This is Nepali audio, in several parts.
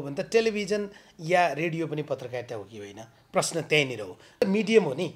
भन्दा टेलिभिजन या रेडियो पनि पत्रकारिता हो कि होइन प्रश्न त्यहीँनिर हो मिडियम हो नि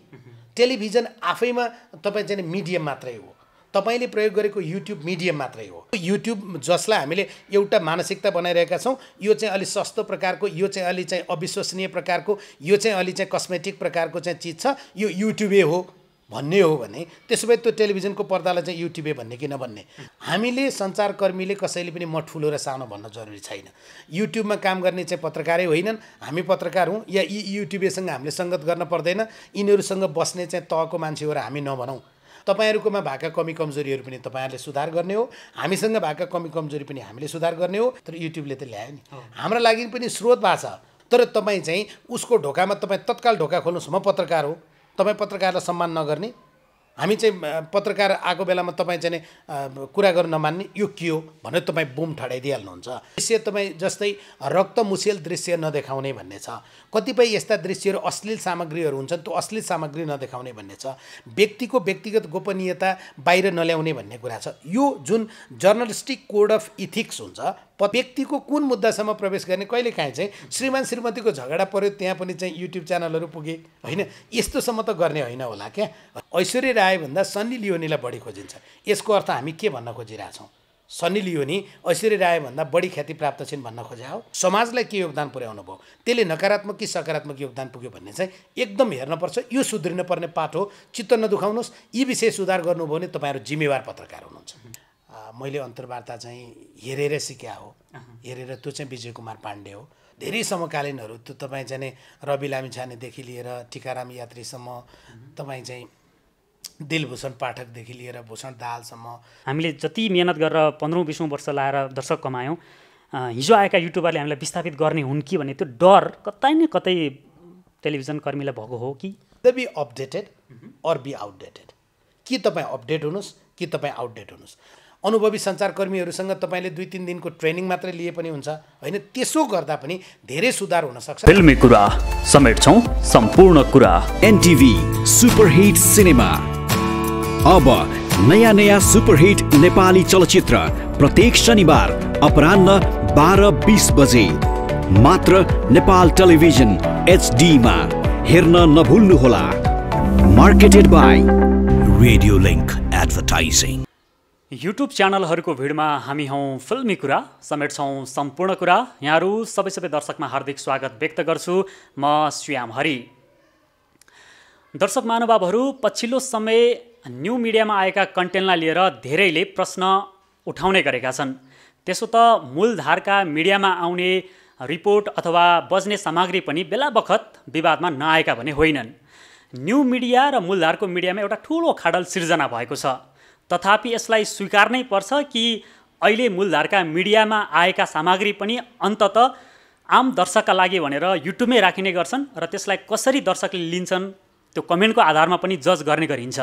टेलिभिजन आफैमा तपाईँ चाहिँ मिडियम मात्रै हो तपाईँले प्रयोग गरेको युट्युब मिडियम मात्रै हो युट्युब जसलाई हामीले एउटा मानसिकता बनाइरहेका छौँ यो चाहिँ अलिक सस्तो प्रकारको यो चाहिँ अलि चाहिँ अविश्वसनीय प्रकारको यो चाहिँ अलि चाहिँ कस्मेटिक प्रकारको चाहिँ चिज छ यो युट्युबै हो भन्ने हो भने त्यसो भए त्यो टेलिभिजनको पर्दालाई चाहिँ युट्युबे भन्ने कि नभन्ने हामीले सञ्चारकर्मीले कसैले पनि म ठुलो र सानो भन्न जरुरी छैन युट्युबमा काम गर्ने चाहिँ पत्रकारै होइनन् हामी पत्रकार हौँ या यी युट्युबेसँग हामीले सङ्गत गर्न पर्दैन यिनीहरूसँग बस्ने चाहिँ तहको मान्छे हो र हामी नभनौँ तपाईँहरूकोमा भएका कमी कमजोरीहरू पनि तपाईँहरूले सुधार गर्ने हो हामीसँग भएका कमी कमजोरी पनि हामीले सुधार गर्ने हो तर युट्युबले त ल्यायो नि हाम्रो लागि पनि स्रोत छ तर तपाईँ चाहिँ उसको ढोकामा तपाईँ तत्काल ढोका खोल्नुहोस् म पत्रकार हो तपाईँ पत्रकारलाई सम्मान नगर्ने हामी चाहिँ पत्रकार आएको बेलामा तपाईँ चाहिँ कुरा गर्न नमान्ने यो के हो भनेर तपाईँ बुम ठडाइदिइहाल्नुहुन्छ दृश्य तपाईँ जस्तै रक्त मुसेल दृश्य नदेखाउने भन्ने छ कतिपय यस्ता दृश्यहरू अश्लील सामग्रीहरू हुन्छन् त्यो अश्लील सामग्री नदेखाउने भन्ने छ व्यक्तिको व्यक्तिगत गोपनीयता बाहिर नल्याउने भन्ने कुरा छ यो जुन जर्नलिस्टिक कोड अफ इथिक्स हुन्छ व्यक्तिको कुन मुद्दासम्म प्रवेश गर्ने कहिले काहीँ चाहिँ श्रीमान श्रीमतीको झगडा पऱ्यो त्यहाँ पनि चाहिँ युट्युब च्यानलहरू पुगे होइन यस्तोसम्म त गर्ने होइन होला क्या ऐश्वर्य भन्दा सन्नी लियोनीलाई बढी खोजिन्छ यसको अर्थ हामी के भन्न खोजिरहेछौँ सन्नी लियोनी ऐश्वर्य रायभन्दा बढी ख्याति प्राप्त छिन् भन्न खोजे हो समाजलाई के योगदान पुर्याउनु भयो त्यसले नकारात्मक कि सकारात्मक योगदान पुग्यो भन्ने चाहिँ एकदम हेर्नुपर्छ यो सुध्रिनुपर्ने पाठ हो चित्त नदुखाउनुहोस् यी विषय सुधार गर्नुभयो भने तपाईँहरू जिम्मेवार पत्रकार हुनुहुन्छ मैले अन्तर्वार्ता चाहिँ हेरेर सिक्या हो हेरेर त्यो चाहिँ विजय कुमार पाण्डे हो धेरै समकालीनहरू त्यो तपाईँ जाने रवि लामी छानेदेखि लिएर टिकाराम यात्रीसम्म तपाईँ चाहिँ दिलभूषण पाठकदेखि लिएर भूषण दालसम्म हामीले जति मिहिनेत गरेर पन्ध्रौँ बिसौँ वर्ष लाएर दर्शक कमायौँ हिजो आएका युट्युबरले हामीलाई विस्थापित गर्ने हुन् कि भन्ने त्यो डर कतै न कतै टेलिभिजन कर्मीलाई भएको हो कि the be updated or be outdated कि तपाईँ अपडेट हुनुहोस् कि तपाईँ आउटडेट हुनुहोस् अनुभवी सञ्चारकर्मीहरूसँग तपाईँले दुई तिन दिनको ट्रेनिङ मात्रै लिए पनि हुन्छ होइन त्यसो गर्दा पनि धेरै सुधार हुन सक्छ फिल्मी कुरा समेट्छौँ सम्पूर्ण कुरा एनटिभी सुपरहिट सिनेमा अब नयाँ नयाँ सुपरहिट नेपाली चलचित्र प्रत्येक शनिबार अपरान्न बाह्र बिस बजे मात्र नेपाल टेलिभिजन एचडीमा हेर्न नभुल्नुहोला marketed by radio link advertising YouTube च्यानलहरूको भिडमा हामी हौँ फिल्मी कुरा समेट्छौँ सम्पूर्ण कुरा यहाँहरू सबै सबै दर्शकमा हार्दिक स्वागत व्यक्त गर्छु म श्याम हरि दर्शक महानुभावहरू पछिल्लो समय न्यु मिडियामा आएका कन्टेन्टलाई लिएर धेरैले प्रश्न उठाउने गरेका छन् त्यसो त मूलधारका मिडियामा आउने रिपोर्ट अथवा बज्ने सामग्री पनि बेला बखत विवादमा नआएका भने होइनन् न्यु मिडिया र मूलधारको मिडियामा एउटा ठुलो खाडल सिर्जना भएको छ तथापि यसलाई स्वीकार्नै पर्छ कि अहिले मूलधारका मिडियामा आएका सामग्री पनि अन्तत आम दर्शकका लागि भनेर युट्युबमै राखिने गर्छन् र त्यसलाई कसरी दर्शकले लिन्छन् त्यो कमेन्टको आधारमा पनि जज गर्ने गरिन्छ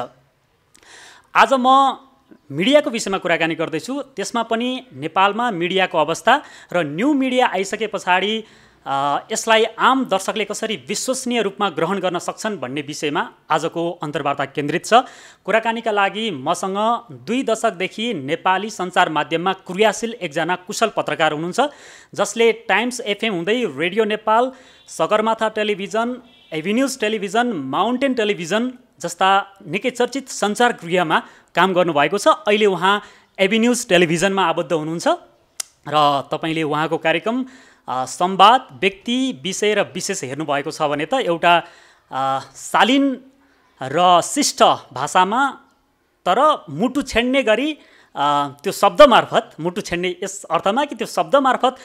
आज म मिडियाको विषयमा कुराकानी गर्दैछु त्यसमा पनि नेपालमा मिडियाको अवस्था र न्यु मिडिया आइसके पछाडि यसलाई आम दर्शकले कसरी विश्वसनीय रूपमा ग्रहण गर्न सक्छन् भन्ने विषयमा आजको अन्तर्वार्ता केन्द्रित छ कुराकानीका लागि मसँग दुई दशकदेखि नेपाली सञ्चार माध्यममा क्रियाशील एकजना कुशल पत्रकार हुनुहुन्छ जसले टाइम्स एफएम हुँदै radio Nepal Sagarmatha television Avenues television mountain television जस्ता निकै चर्चित सञ्चार गृहमा काम गर्नुभएको छ अहिले उहाँ एभिन्युज टेलिभिजनमा आबद्ध हुनुहुन्छ र तपाईँले उहाँको कार्यक्रम संवाद व्यक्ति विषय र विशेष हेर्नुभएको छ भने त एउटा शालीन र शिष्ट भाषामा तर मुटु छेड्ने गरी त्यो शब्द मार्फत मुटु छेड्ने यस अर्थमा कि त्यो शब्द मार्फत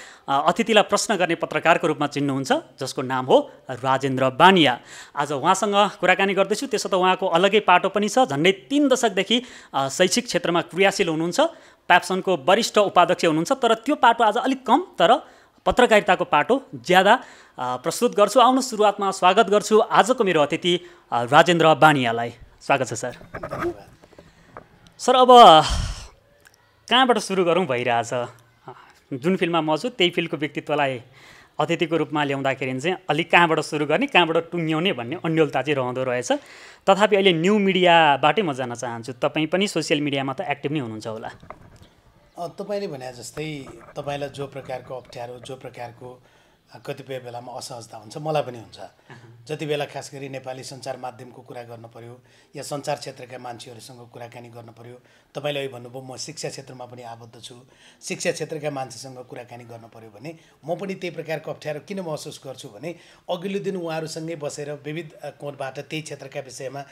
अतिथिलाई प्रश्न गर्ने पत्रकारको रूपमा चिन्नुहुन्छ जसको नाम हो राजेन्द्र बानिया आज उहाँसँग कुराकानी गर्दैछु त्यसो त उहाँको अलग्गै पाटो पनि छ झन्डै तिन दशकदेखि शैक्षिक क्षेत्रमा क्रियाशील हुनुहुन्छ प्याप्सनको वरिष्ठ उपाध्यक्ष हुनुहुन्छ तर त्यो पाटो आज अलिक कम तर पत्रकारिताको पाटो ज्यादा प्रस्तुत गर्छु आउनु सुरुवातमा स्वागत गर्छु आजको मेरो अतिथि राजेन्द्र बानियालाई स्वागत छ सर सर अब कहाँबाट सुरु गरौँ भइरहेछ जुन फिल्डमा म छु त्यही फिल्डको व्यक्तित्वलाई अतिथिको रूपमा ल्याउँदाखेरि चाहिँ अलिक कहाँबाट सुरु गर्ने कहाँबाट टुङ्ग्याउने भन्ने अन्यलता चाहिँ रहँदो रहेछ तथापि अहिले न्यु मिडियाबाटै म जान चाहन्छु तपाईँ पनि सोसियल मिडियामा त एक्टिभ नै हुनुहुन्छ होला तपाईँले भने जस्तै तपाईँलाई जो प्रकारको अप्ठ्यारो जो प्रकारको कतिपय बेलामा असहजता हुन्छ मलाई पनि हुन्छ जति बेला खास गरी नेपाली सञ्चार माध्यमको कुरा पऱ्यो या सञ्चार क्षेत्रका मान्छेहरूसँग कुराकानी पऱ्यो तपाईँले अहिले भन्नुभयो म शिक्षा क्षेत्रमा पनि आबद्ध छु शिक्षा क्षेत्रका मान्छेसँग कुराकानी पऱ्यो भने म पनि त्यही प्रकारको अप्ठ्यारो किन महसुस गर्छु भने अघिल्लो दिन उहाँहरूसँगै बसेर विविध कोणबाट त्यही क्षेत्रका विषयमा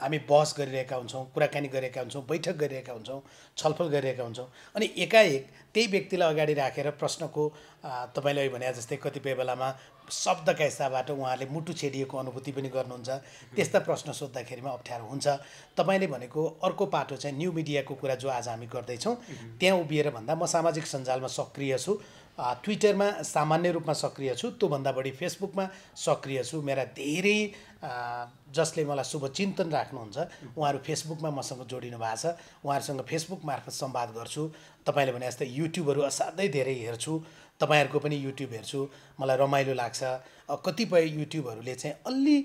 हामी बहस गरिरहेका हुन्छौँ कुराकानी गरिरहेका हुन्छौँ बैठक गरिरहेका हुन्छौँ छलफल गरिरहेका हुन्छौँ अनि एकाएक त्यही व्यक्तिलाई अगाडि राखेर प्रश्नको तपाईँले अहिले भने जस्तै कतिपय बेलामा शब्दका हिसाबबाट उहाँले मुटु छेडिएको अनुभूति पनि गर्नुहुन्छ त्यस्ता प्रश्न सोद्धाखेरिमा अप्ठ्यारो हुन्छ तपाईँले भनेको अर्को पाटो चाहिँ न्यु मिडियाको कुरा जो आज हामी गर्दैछौँ त्यहाँ उभिएर भन्दा म सामाजिक सञ्जालमा सक्रिय छु ट्विटरमा सामान्य रूपमा सक्रिय छु त्योभन्दा बढी फेसबुकमा सक्रिय छु मेरा धेरै जसले मलाई शुभचिन्तन राख्नुहुन्छ उहाँहरू फेसबुकमा मसँग जोडिनु भएको छ उहाँहरूसँग फेसबुक मार्फत सम्वाद गर्छु तपाईँले भने जस्तै युट्युबहरू असाध्यै धेरै हेर्छु तपाईँहरूको पनि युट्युब हेर्छु मलाई रमाइलो लाग्छ कतिपय युट्युबहरूले चाहिँ अलि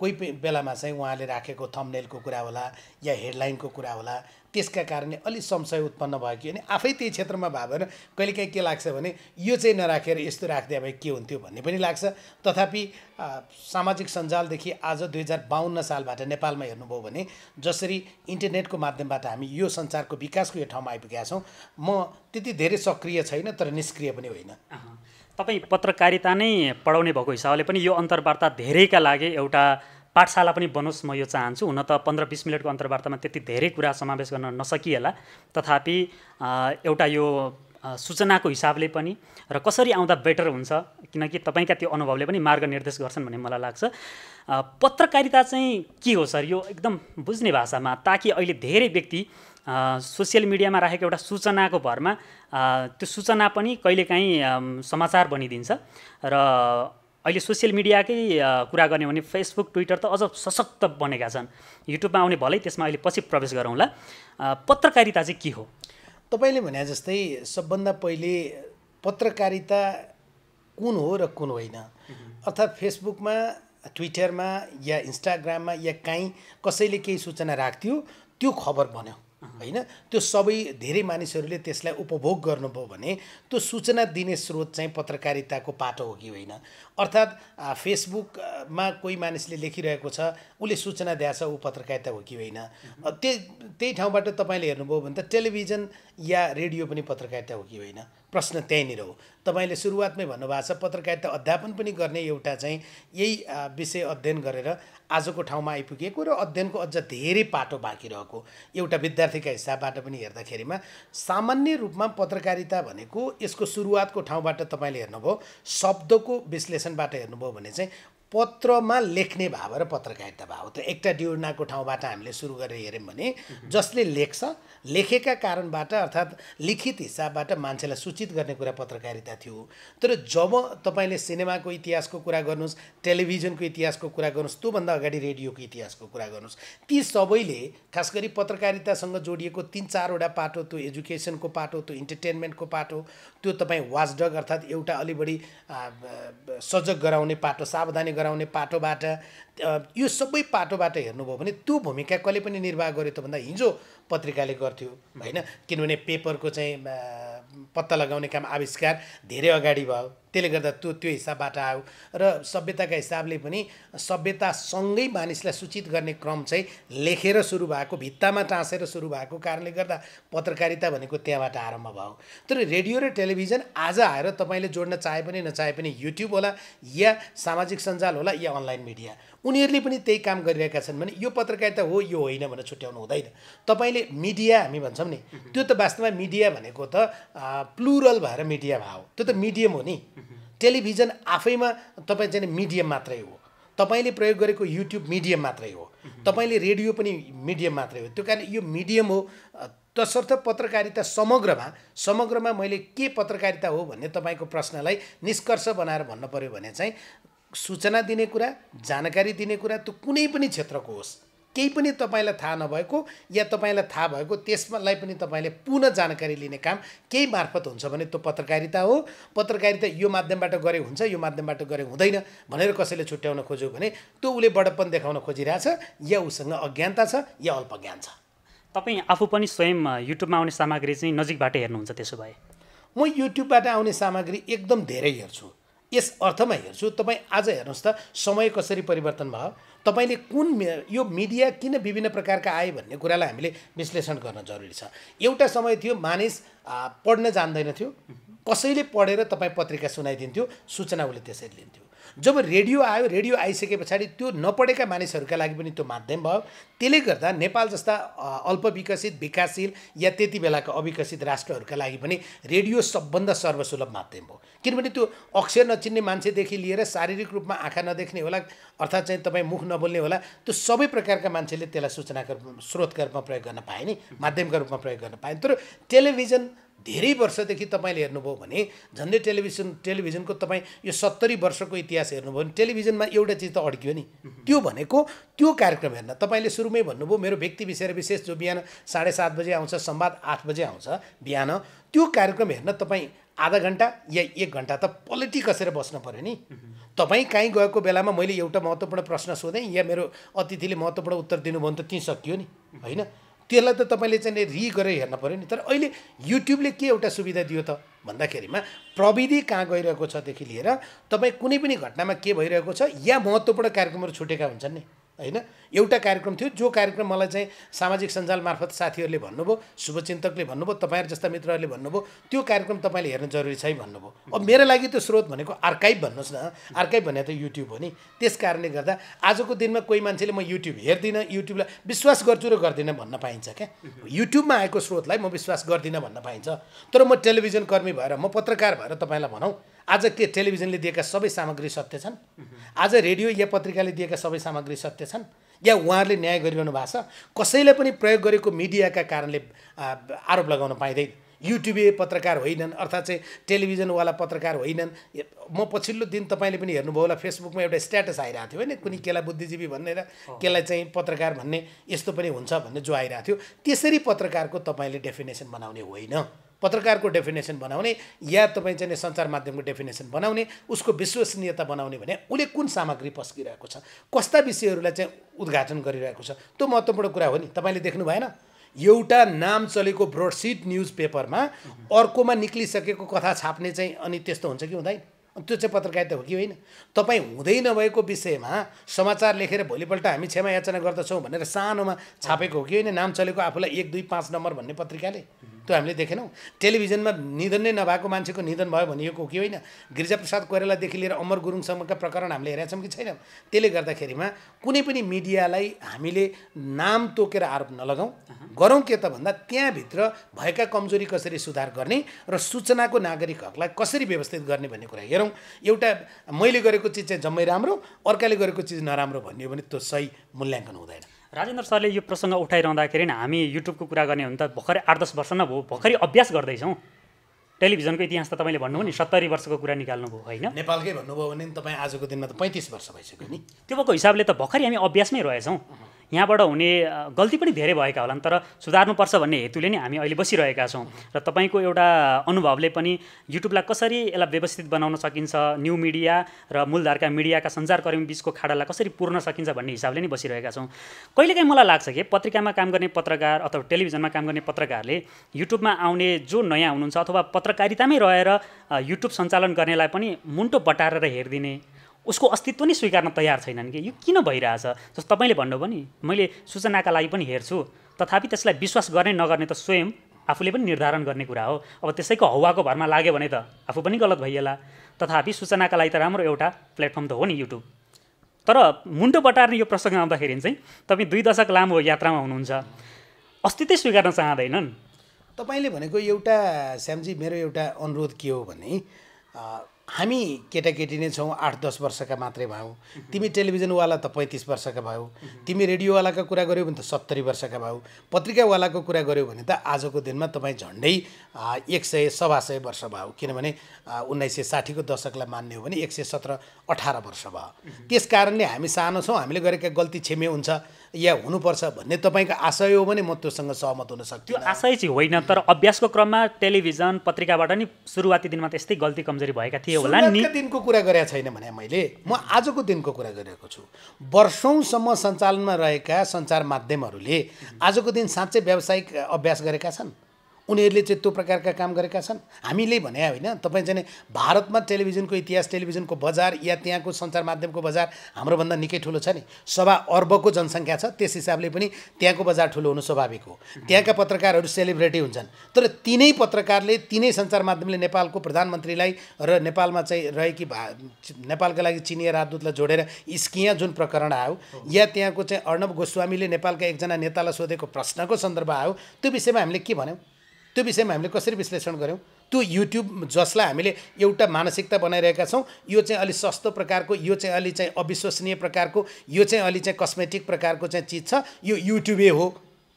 कोही बेलामा चाहिँ उहाँले राखेको थम्नेलको कुरा होला या हेडलाइनको कुरा होला त्यसका कारणले अलि संशय उत्पन्न भयो कि अनि आफै त्यही क्षेत्रमा भए भने कहिलेकाहीँ के लाग्छ भने यो चाहिँ नराखेर यस्तो राखिदिए भए के हुन्थ्यो भन्ने पनि लाग्छ तथापि सामाजिक सञ्जालदेखि आज दुई हजार बाहन्न सालबाट नेपालमा हेर्नुभयो भने जसरी इन्टरनेटको माध्यमबाट हामी यो सञ्चारको विकासको यो ठाउँमा आइपुगेका छौँ म त्यति धेरै सक्रिय छैन तर निष्क्रिय पनि होइन तपाईँ पत्रकारिता नै पढाउने भएको हिसाबले पनि यो अन्तर्वार्ता धेरैका लागि एउटा पाठशाला पनि बनोस् म यो चाहन्छु हुन त पन्ध्र बिस मिनटको अन्तर्वार्तामा त्यति धेरै कुरा समावेश गर्न नसकिएला तथापि एउटा यो सूचनाको हिसाबले पनि र कसरी आउँदा बेटर हुन्छ किनकि तपाईँका त्यो अनुभवले पनि मार्ग निर्देश गर्छन् भन्ने मलाई लाग्छ पत्रकारिता चाहिँ के हो सर यो एकदम बुझ्ने भाषामा ताकि अहिले धेरै व्यक्ति सोसियल मिडियामा राखेको एउटा सूचनाको भरमा त्यो सूचना पनि कहिलेकाहीँ समाचार बनिदिन्छ र अहिले सोसियल मिडियाकै कुरा गर्ने भने फेसबुक ट्विटर त अझ सशक्त बनेका छन् युट्युबमा आउने भलै त्यसमा अहिले पछि प्रवेश गरौँला पत्रकारिता चाहिँ के हो तपाईँले भने जस्तै सबभन्दा पहिले पत्रकारिता कुन हो र कुन होइन अर्थात् फेसबुकमा ट्विटरमा या इन्स्टाग्राममा या काहीँ कसैले केही सूचना राख्थ्यो त्यो खबर बन्यो होइन त्यो सबै धेरै मानिसहरूले त्यसलाई उपभोग गर्नुभयो भने त्यो सूचना दिने स्रोत चाहिँ पत्रकारिताको पाटो हो कि होइन अर्थात् फेसबुकमा कोही मानिसले लेखिरहेको छ उसले सूचना दिएछ ऊ पत्रकारिता हो कि होइन त्यही त्यही ठाउँबाट तपाईँले हेर्नुभयो भने त टेलिभिजन या रेडियो पनि पत्रकारिता हो कि होइन प्रश्न त्यहीँनिर हो तपाईँले सुरुवातमै भन्नुभएको छ पत्रकारिता अध्यापन पनि गर्ने एउटा चाहिँ यही विषय अध्ययन गरेर आजको ठाउँमा आइपुगेको र अध्ययनको अझ धेरै पाटो बाँकी रहेको एउटा विद्यार्थीका हिसाबबाट पनि हेर्दाखेरिमा सामान्य रूपमा पत्रकारिता भनेको यसको सुरुवातको ठाउँबाट तपाईँले हेर्नुभयो शब्दको विश्लेषणबाट हेर्नुभयो भने चाहिँ पत्रमा लेख्ने भाव र पत्रकारिता भाव त एकटा डिउनाको ठाउँबाट हामीले सुरु गरेर हेऱ्यौँ भने जसले लेख्छ लेखेका कारणबाट अर्थात् लिखित हिसाबबाट मान्छेलाई सूचित गर्ने कुरा पत्रकारिता थियो तर जब तपाईँले सिनेमाको इतिहासको कुरा गर्नुहोस् टेलिभिजनको इतिहासको कुरा गर्नुहोस् त्योभन्दा अगाडि रेडियोको इतिहासको कुरा गर्नुहोस् ती सबैले खास गरी पत्रकारितासँग जोडिएको तिन चारवटा पाटो त्यो एजुकेसनको पाटो त्यो इन्टरटेनमेन्टको पाटो त्यो तपाईँ वाचडग अर्थात् एउटा अलि बढी सजग गराउने पाटो सावधानी गराउने पाटोबाट यो सबै पाटोबाट हेर्नुभयो भने त्यो भूमिका कसले पनि निर्वाह गर्यो त भन्दा हिजो पत्रिकाले गर्थ्यो होइन किनभने पेपरको चाहिँ पत्ता लगाउने काम आविष्कार धेरै अगाडि भयो त्यसले गर्दा त्यो त्यो हिसाबबाट आयो र सभ्यताका हिसाबले पनि सभ्यतासँगै मानिसलाई सूचित गर्ने क्रम चाहिँ लेखेर सुरु भएको भित्तामा टाँसेर सुरु भएको कारणले गर्दा पत्रकारिता भनेको त्यहाँबाट आरम्भ भयो तर रेडियो र टेलिभिजन आज आएर तपाईँले जोड्न चाहे पनि नचाहे पनि युट्युब होला या सामाजिक सञ्जाल होला या अनलाइन मिडिया उनीहरूले पनि त्यही काम गरिरहेका छन् भने यो पत्रकारिता हो यो होइन भनेर छुट्याउनु हुँदैन तपाईँले मिडिया हामी भन्छौँ नि त्यो त वास्तवमा मिडिया भनेको त प्लुरल भएर मिडिया हो त्यो त मिडियम हो नि टेलिभिजन आफैमा तपाईँ चाहिँ मिडियम मात्रै हो तपाईँले प्रयोग गरेको युट्युब मिडियम मात्रै हो तपाईँले रेडियो पनि मिडियम मात्रै हो त्यो कारण यो मिडियम हो तसर्थ पत्रकारिता समग्रमा समग्रमा मैले के पत्रकारिता हो भन्ने तपाईँको प्रश्नलाई निष्कर्ष बनाएर भन्नु पऱ्यो भने चाहिँ सूचना दिने कुरा जानकारी दिने कुरा त्यो कुनै पनि क्षेत्रको होस् केही पनि तपाईँलाई थाहा नभएको या तपाईँलाई थाहा भएको त्यसमालाई पनि तपाईँले पुनः जानकारी लिने काम केही मार्फत हुन्छ भने त्यो पत्रकारिता हो पत्रकारिता यो माध्यमबाट गरे हुन्छ यो माध्यमबाट गरे हुँदैन भनेर कसैले छुट्याउन खोज्यो भने त्यो उसले बडपन देखाउन खोजिरहेछ या उसँग अज्ञानता छ या अल्पज्ञान छ तपाईँ आफू पनि स्वयं युट्युबमा आउने सामग्री चाहिँ नजिकबाट हेर्नुहुन्छ त्यसो भए म युट्युबबाट आउने सामग्री एकदम धेरै हेर्छु यस अर्थमा हेर्छु तपाईँ आज हेर्नुहोस् त समय कसरी परिवर्तन भयो तपाईँले कुन यो मिडिया किन विभिन्न प्रकारका आए भन्ने कुरालाई हामीले विश्लेषण गर्न जरुरी छ एउटा समय थियो मानिस पढ्न जान्दैनथ्यो कसैले पढेर तपाईँ पत्रिका सुनाइदिन्थ्यो सूचना उसले त्यसरी लिन्थ्यो जब रेडियो आयो रेडियो आइसके पछाडि त्यो नपढेका मानिसहरूका लागि पनि त्यो माध्यम भयो त्यसले गर्दा नेपाल जस्ता अल्प विकसित विकासशील या त्यति बेलाका अविकसित राष्ट्रहरूका लागि पनि रेडियो सबभन्दा सर्वसुलभ माध्यम हो किनभने त्यो अक्षर नचिन्ने मान्छेदेखि लिएर शारीरिक रूपमा आँखा नदेख्ने होला अर्थात् चाहिँ तपाईँ मुख नबोल्ने होला त्यो सबै प्रकारका मान्छेले त्यसलाई सूचनाको स्रोतका रूपमा प्रयोग गर्न पाए नि माध्यमका रूपमा प्रयोग गर्न पाए तर टेलिभिजन धेरै वर्षदेखि तपाईँले हेर्नुभयो भने झन्डै टेलिभिजन टेलिभिजनको तपाईँ यो सत्तरी वर्षको इतिहास हेर्नुभयो भने टेलिभिजनमा एउटा चिज त अड्कियो नि त्यो भनेको त्यो कार्यक्रम हेर्न तपाईँले सुरुमै भन्नुभयो मेरो व्यक्ति विषय विशेष जो बिहान साढे सात बजे आउँछ सम्वाद आठ बजे आउँछ बिहान त्यो कार्यक्रम हेर्न तपाईँ आधा घन्टा या एक घन्टा त पल्टी कसेर बस्नु पऱ्यो नि तपाईँ कहीँ गएको बेलामा मैले एउटा महत्त्वपूर्ण प्रश्न सोधेँ या मेरो अतिथिले महत्त्वपूर्ण उत्तर दिनुभयो भने त त्यहीँ सकियो नि होइन त्यसलाई त तपाईँले चाहिँ रि गरेर हेर्न पऱ्यो नि तर अहिले युट्युबले के एउटा सुविधा दियो त भन्दाखेरिमा प्रविधि कहाँ गइरहेको छदेखि लिएर तपाईँ कुनै पनि घटनामा के भइरहेको छ या महत्त्वपूर्ण कार्यक्रमहरू छुटेका हुन्छन् नि होइन एउटा कार्यक्रम थियो जो कार्यक्रम मलाई चाहिँ सामाजिक सञ्जाल मार्फत साथीहरूले भन्नुभयो शुभचिन्तकले भन्नुभयो तपाईँहरू जस्ता मित्रहरूले भन्नुभयो त्यो कार्यक्रम तपाईँले हेर्न जरुरी छ है भन्नुभयो अब मेरो लागि त्यो स्रोत भनेको आर्काइभ भन्नुहोस् न आर्काइभ भनेको त युट्युब हो नि त्यस कारणले गर्दा आजको दिनमा कोही मान्छेले म युट्युब हेर्दिनँ युट्युबलाई विश्वास गर्छु र गर्दिनँ भन्न पाइन्छ क्या युट्युबमा आएको स्रोतलाई म विश्वास गर्दिनँ भन्न पाइन्छ तर म टेलिभिजन कर्मी भएर म पत्रकार भएर तपाईँलाई भनौँ आज के टेलिभिजनले दिएका सबै सामग्री सत्य छन् आज रेडियो या पत्रिकाले दिएका सबै सामग्री सत्य छन् या उहाँहरूले न्याय गरिरहनु भएको छ कसैले पनि प्रयोग गरेको मिडियाका कारणले आरोप लगाउन पाइँदैन युट्युबे पत्रकार होइनन् अर्थात् चाहिँ टेलिभिजनवाला पत्रकार होइनन् म पछिल्लो दिन तपाईँले पनि हेर्नुभयो होला फेसबुकमा एउटा स्ट्याटस आइरहेको थियो होइन कुनै केलाई बुद्धिजीवी भन्ने र केलाई चाहिँ पत्रकार भन्ने यस्तो पनि हुन्छ भन्ने जो आइरहेको थियो त्यसरी पत्रकारको तपाईँले डेफिनेसन बनाउने होइन पत्रकारको डेफिनेसन बनाउने या तपाईँ चाहिँ सञ्चार माध्यमको डेफिनेसन बनाउने उसको विश्वसनीयता बनाउने भने उसले कुन सामग्री पस्किरहेको छ कस्ता विषयहरूलाई चाहिँ उद्घाटन गरिरहेको छ त्यो महत्त्वपूर्ण कुरा हो नि तपाईँले देख्नु भएन एउटा नाम चलेको ब्रोडसिट न्युज पेपरमा अर्कोमा निक्लिसकेको कथा छाप्ने चाहिँ अनि त्यस्तो हुन्छ कि हुँदैन त्यो चाहिँ पत्रकारिता हो कि होइन तपाईँ हुँदै नभएको विषयमा समाचार लेखेर भोलिपल्ट हामी क्षमा याचना गर्दछौँ भनेर सानोमा छापेको हो कि होइन नाम चलेको आफूलाई एक दुई पाँच नम्बर भन्ने पत्रिकाले त्यो हामीले देखेनौँ टेलिभिजनमा निधन नै नभएको मान्छेको निधन भयो भनिएको कि होइन गिरिजाप्रसाद कोइरालादेखि लिएर अमर गुरुङसम्मका प्रकरण हामीले हेरेका छौँ कि छैनौँ त्यसले गर्दाखेरिमा कुनै पनि मिडियालाई हामीले नाम तोकेर आरोप नलगाउँ गरौँ के त भन्दा त्यहाँभित्र भएका कमजोरी कसरी सुधार गर्ने र सूचनाको नागरिक हकलाई कसरी व्यवस्थित गर्ने भन्ने कुरा हेरौँ एउटा मैले गरेको चिज चाहिँ जम्मै राम्रो अर्काले गरेको चिज नराम्रो भनियो भने त्यो सही मूल्याङ्कन हुँदैन राजेन्द्र सरले यो प्रसङ्ग उठाइरहँदाखेरि हामी युट्युबको कुरा गर्ने हो भने त भर्खरै आठ दस वर्ष नभयो भर्खरै अभ्यास गर्दैछौँ टेलिभिजनको इतिहास त तपाईँले भन्नुभयो नि सत्तरी वर्षको कुरा निकाल्नुभयो होइन नेपालकै भन्नुभयो भने तपाईँ आजको दिनमा त पैँतिस वर्ष भइसक्यो नि त्यो भएको हिसाबले त भर्खरै हामी अभ्यासमै रहेछौँ यहाँबाट हुने गल्ती पनि धेरै भएका होलान् तर सुधार्नुपर्छ भन्ने हेतुले नै हामी अहिले बसिरहेका छौँ र तपाईँको एउटा अनुभवले पनि युट्युबलाई कसरी यसलाई व्यवस्थित बनाउन सकिन्छ न्यु मिडिया र मूलधारका मिडियाका सञ्चारकर्मी बिचको खाडालाई कसरी पुर्न सकिन्छ भन्ने हिसाबले नै बसिरहेका छौँ कहिलेकाहीँ मलाई लाग्छ कि पत्रिकामा काम गर्ने पत्रकार अथवा टेलिभिजनमा काम गर्ने पत्रकारले युट्युबमा आउने जो नयाँ हुनुहुन्छ अथवा पत्रकारितामै रहेर युट्युब सञ्चालन गर्नेलाई पनि मुन्टो बटारेर हेरिदिने उसको अस्तित्व नै स्वीकार्न तयार छैनन् कि यो किन भइरहेछ जस्तो तपाईँले भन्नुभयो नि मैले सूचनाका लागि पनि हेर्छु तथापि त्यसलाई विश्वास गर्ने नगर्ने त स्वयं आफूले पनि निर्धारण गर्ने कुरा हो अब त्यसैको हौवाको भरमा लाग्यो भने त आफू पनि गलत भइएला तथापि सूचनाका लागि त राम्रो एउटा प्लेटफर्म त हो नि युट्युब तर मुन्टो बटार्ने यो प्रसङ्ग आउँदाखेरि चाहिँ तपाईँ दुई दशक लामो यात्रामा हुनुहुन्छ अस्तित्वै स्वीकार्न चाहँदैनन् तपाईँले भनेको एउटा श्यामजी मेरो एउटा अनुरोध के हो भने हामी केटाकेटी नै छौँ आठ दस वर्षका मात्रै भयौँ तिमी टेलिभिजनवाला त पैँतिस वर्षका भयौ तिमी रेडियोवालाका कुरा गऱ्यौ भने त सत्तरी वर्षका भयौ पत्रिकावालाको कुरा गऱ्यौ भने त आजको दिनमा तपाईँ झन्डै एक सय सवा सय वर्ष भयो किनभने उन्नाइस सय साठीको दशकलाई मान्ने हो भने एक सय सत्र अठार वर्ष भयो त्यस कारणले हामी सानो छौँ हामीले गरेका गल्ती छेमे हुन्छ या हुनुपर्छ भन्ने तपाईँको आशय हो भने म त्योसँग सहमत हुन सक्छु त्यो आशय चाहिँ होइन तर अभ्यासको क्रममा टेलिभिजन पत्रिकाबाट नि सुरुवाती दिनमा त्यस्तै गल्ती कमजोरी भएका थिए होला नि दिनको कुरा गरेका छैन भने मैले म आजको दिनको कुरा गरिरहेको छु वर्षौँसम्म सञ्चालनमा रहेका सञ्चार माध्यमहरूले आजको दिन साँच्चै व्यावसायिक अभ्यास गरेका छन् उनीहरूले चाहिँ त्यो प्रकारका काम गरेका छन् हामीले भने होइन तपाईँ चाहिँ भारतमा टेलिभिजनको इतिहास टेलिभिजनको बजार या त्यहाँको सञ्चार माध्यमको बजार हाम्रोभन्दा निकै ठुलो छ नि सभा अर्बको जनसङ्ख्या छ त्यस हिसाबले पनि त्यहाँको बजार ठुलो हुनु स्वाभाविक हो त्यहाँका पत्रकारहरू सेलिब्रेटी हुन्छन् तर तिनै पत्रकारले तिनै सञ्चार माध्यमले नेपालको प्रधानमन्त्रीलाई र नेपालमा चाहिँ रहेकी भा नेपालका लागि चिनिया राजदूतलाई जोडेर स्किया जुन प्रकरण आयो या त्यहाँको चाहिँ अर्णव गोस्वामीले नेपालका एकजना नेतालाई सोधेको प्रश्नको सन्दर्भ आयो त्यो विषयमा हामीले के भन्यौँ त्यो विषयमा हामीले कसरी विश्लेषण गऱ्यौँ त्यो युट्युब जसलाई हामीले एउटा मानसिकता बनाइरहेका छौँ यो चाहिँ अलिक सस्तो प्रकारको यो चाहिँ अलि चाहिँ अविश्वसनीय प्रकारको यो चाहिँ अलि चाहिँ कस्मेटिक प्रकारको चाहिँ चिज छ यो युट्युबै हो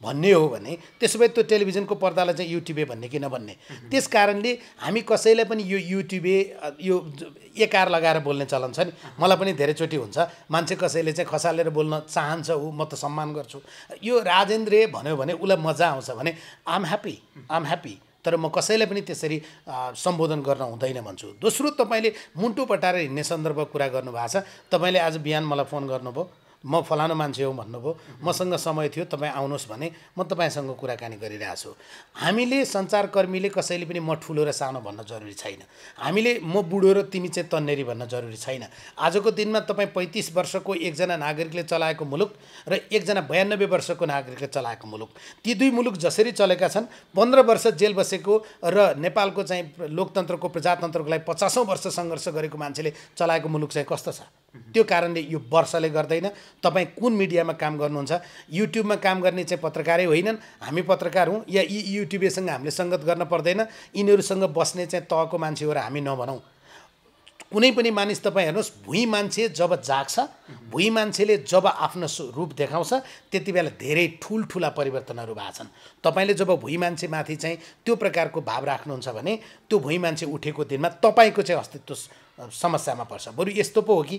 भन्ने हो भने त्यसो भए त्यो टेलिभिजनको पर्दालाई चाहिँ युट्युबे भन्ने किन भन्ने त्यस कारणले हामी कसैलाई पनि यो युट्युबे यो एकार लगाएर बोल्ने चलन छ नि मलाई पनि धेरैचोटि हुन्छ मान्छे कसैले चाहिँ खसालेर बोल्न चाहन्छ ऊ म त सम्मान गर्छु यो राजेन्द्र भन्यो भने उसलाई मजा आउँछ भने आम ह्याप्पी आम ह्याप्पी तर म कसैलाई पनि त्यसरी सम्बोधन गर्न हुँदैन भन्छु दोस्रो तपाईँले मुन्टु पटाएर हिँड्ने सन्दर्भ कुरा गर्नुभएको छ तपाईँले आज बिहान मलाई फोन गर्नुभयो म फलानु मान्छे हो भन्नुभयो मसँग समय थियो तपाईँ आउनुहोस् भने म तपाईँसँग कुराकानी गरिरहेको छु हामीले सञ्चारकर्मीले कसैले पनि म ठुलो र सानो भन्न जरुरी छैन हामीले म बुढो र तिमी चाहिँ तन्नेरी भन्न जरुरी छैन आजको दिनमा तपाईँ पैँतिस वर्षको एकजना नागरिकले चलाएको मुलुक र एकजना बयानब्बे वर्षको नागरिकले चलाएको मुलुक ती दुई मुलुक जसरी चलेका छन् पन्ध्र वर्ष जेल बसेको र नेपालको चाहिँ लोकतन्त्रको प्रजातन्त्रको लागि पचासौँ वर्ष सङ्घर्ष गरेको मान्छेले चलाएको मुलुक चाहिँ कस्तो छ त्यो कारणले यो वर्षले गर्दैन तपाईँ कुन मिडियामा काम गर्नुहुन्छ युट्युबमा काम गर्ने चाहिँ पत्रकारै होइनन् हामी पत्रकार हौँ या यी युट्युबेसँग हामीले सङ्गत गर्न पर्दैन यिनीहरूसँग बस्ने चाहिँ तहको मान्छे हो र हामी नभनौँ कुनै पनि मानिस तपाईँ हेर्नुहोस् भुइँ मान्छे जब जाग्छ भुइँ मान्छेले जब आफ्नो रूप देखाउँछ त्यति बेला धेरै ठुल्ठुला परिवर्तनहरू भएको छन् तपाईँले जब भुइँ मान्छे माथि चाहिँ त्यो प्रकारको भाव राख्नुहुन्छ भने त्यो भुइँ मान्छे उठेको दिनमा तपाईँको चाहिँ अस्तित्व समस्यामा पर्छ बरु यस्तो पो हो कि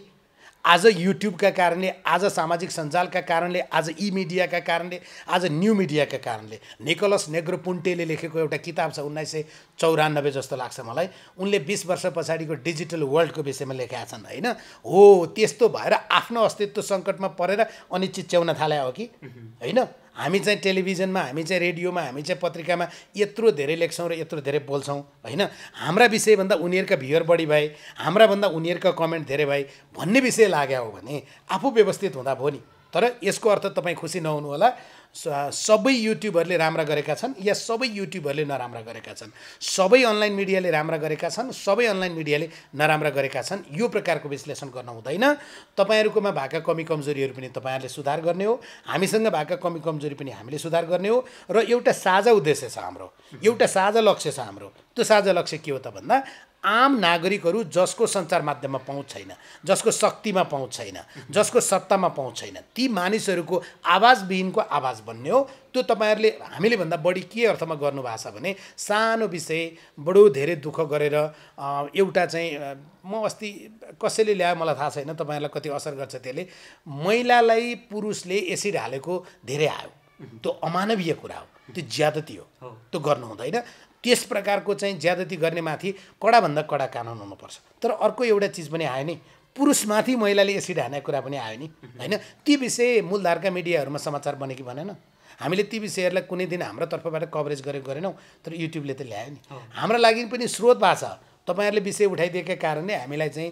आज युट्युबका कारणले आज सामाजिक सञ्जालका कारणले आज इ मिडियाका कारणले आज न्यु मिडियाका कारणले निकोलस नेग्रोपुन्टेले लेखेको एउटा किताब छ उन्नाइस सय चौरानब्बे जस्तो लाग्छ मलाई उनले बिस वर्ष पछाडिको डिजिटल वर्ल्डको विषयमा लेखेका छन् होइन हो त्यस्तो भएर आफ्नो अस्तित्व सङ्कटमा परेर अनिश्चित च्याउन थाले हो कि होइन हामी चाहिँ टेलिभिजनमा हामी चाहिँ रेडियोमा हामी चाहिँ पत्रिकामा यत्रो धेरै लेख्छौँ र यत्रो धेरै बोल्छौँ होइन हाम्रा विषयभन्दा उनीहरूका भ्युअर बढी भए हाम्राभन्दा उनीहरूका कमेन्ट धेरै भए भन्ने विषय लाग्यो हो भने आफू व्यवस्थित हुँदा भयो नि तर यसको अर्थ तपाईँ खुसी नहुनु होला सबै युट्युबहरूले राम्रा गरेका छन् या सबै युट्युबहरूले नराम्रा गरेका छन् सबै अनलाइन मिडियाले राम्रा गरेका छन् सबै अनलाइन मिडियाले नराम्रा गरेका छन् यो प्रकारको विश्लेषण गर्न हुँदैन तपाईँहरूकोमा भएका कमी कमजोरीहरू पनि तपाईँहरूले सुधार गर्ने हो हामीसँग भएका कमी कमजोरी पनि हामीले सुधार गर्ने हो र एउटा साझा उद्देश्य छ हाम्रो एउटा साझा लक्ष्य छ हाम्रो त्यो साझा लक्ष्य के हो त भन्दा आम नागरिकहरू जसको सञ्चार माध्यममा पहुँच छैन जसको शक्तिमा पहुँच छैन जसको सत्तामा पहुँच छैन ती मानिसहरूको आवाजविहीनको आवाज बन्ने हो त्यो तपाईँहरूले हामीले भन्दा बढी के अर्थमा गर्नुभएको छ भने सानो विषय बडो धेरै दुःख गरेर एउटा चाहिँ म अस्ति कसैले ल्यायो मलाई थाहा छैन तपाईँहरूलाई कति असर गर्छ त्यसले महिलालाई पुरुषले एसिड हालेको धेरै आयो त्यो अमानवीय कुरा हो त्यो ज्यादती हो त्यो गर्नु हुँदैन त्यस प्रकारको चाहिँ ज्यादती गर्नेमाथि कडाभन्दा कडा कानुन हुनुपर्छ तर अर्को एउटा चिज पनि आयो नि पुरुषमाथि महिलाले एसिड हाने कुरा पनि आयो नि होइन ती विषय मूलधारका मिडियाहरूमा समाचार बने कि भनेन हामीले ती विषयहरूलाई कुनै दिन हाम्रो तर्फबाट कभरेज गरेको गरेनौँ तर युट्युबले त ल्यायो नि हाम्रो लागि पनि स्रोत भाषा तपाईँहरूले विषय उठाइदिएका कारणले हामीलाई चाहिँ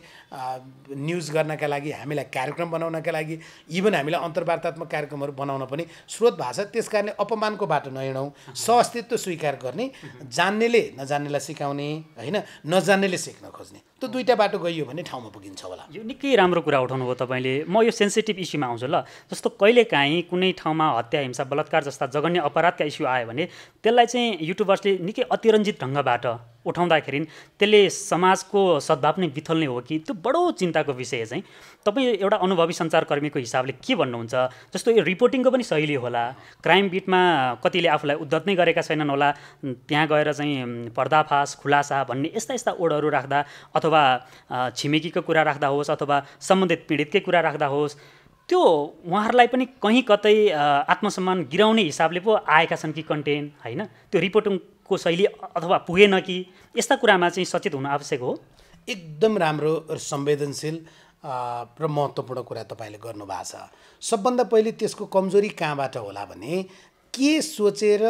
न्युज गर्नका लागि हामीलाई कार्यक्रम बनाउनका लागि इभन हामीलाई अन्तर्वार्तात्मक कार्यक्रमहरू बनाउन पनि स्रोत भाषा त्यस कारणले अपमानको बाटो नहिँडौँ सहअस्तित्व स्वीकार गर्ने जान्नेले नजान्नेलाई सिकाउने होइन नजान्नेले सिक्न खोज्ने त्यो दुईवटा बाटो गइयो भने ठाउँमा पुगिन्छ होला यो निकै राम्रो कुरा उठाउनु भयो तपाईँले म यो सेन्सिटिभ इस्युमा आउँछु ल जस्तो कहिलेकाहीँ कुनै ठाउँमा हत्या हिंसा बलात्कार जस्ता जगन्य अपराधका इस्यु आयो भने त्यसलाई चाहिँ युट्युबर्सले निकै अतिरञ्जित ढङ्गबाट उठाउँदाखेरि त्यसले समाजको सद्भाव नै बिथल्ने हो कि त्यो बडो चिन्ताको विषय चाहिँ तपाईँ एउटा अनुभवी सञ्चारकर्मीको हिसाबले के भन्नुहुन्छ जस्तो यो रिपोर्टिङको पनि शैली होला क्राइम बिटमा कतिले आफूलाई उद्धत नै गरेका छैनन् होला त्यहाँ गएर चाहिँ पर्दाफास खुलासा भन्ने यस्ता यस्ता ओडहरू राख्दा अथवा छिमेकीको कुरा राख्दा होस् अथवा सम्बन्धित पीडितकै कुरा राख्दा होस् त्यो उहाँहरूलाई पनि कहीँ कतै आत्मसम्मान गिराउने हिसाबले पो आएका छन् कि कन्टेन्ट होइन त्यो रिपोर्टिङको शैली अथवा पुगेन कि यस्ता कुरामा चाहिँ सचेत हुनु आवश्यक हो एकदम राम्रो र संवेदनशील र महत्त्वपूर्ण कुरा तपाईँले गर्नुभएको छ सबभन्दा पहिले त्यसको कमजोरी कहाँबाट होला भने के सोचेर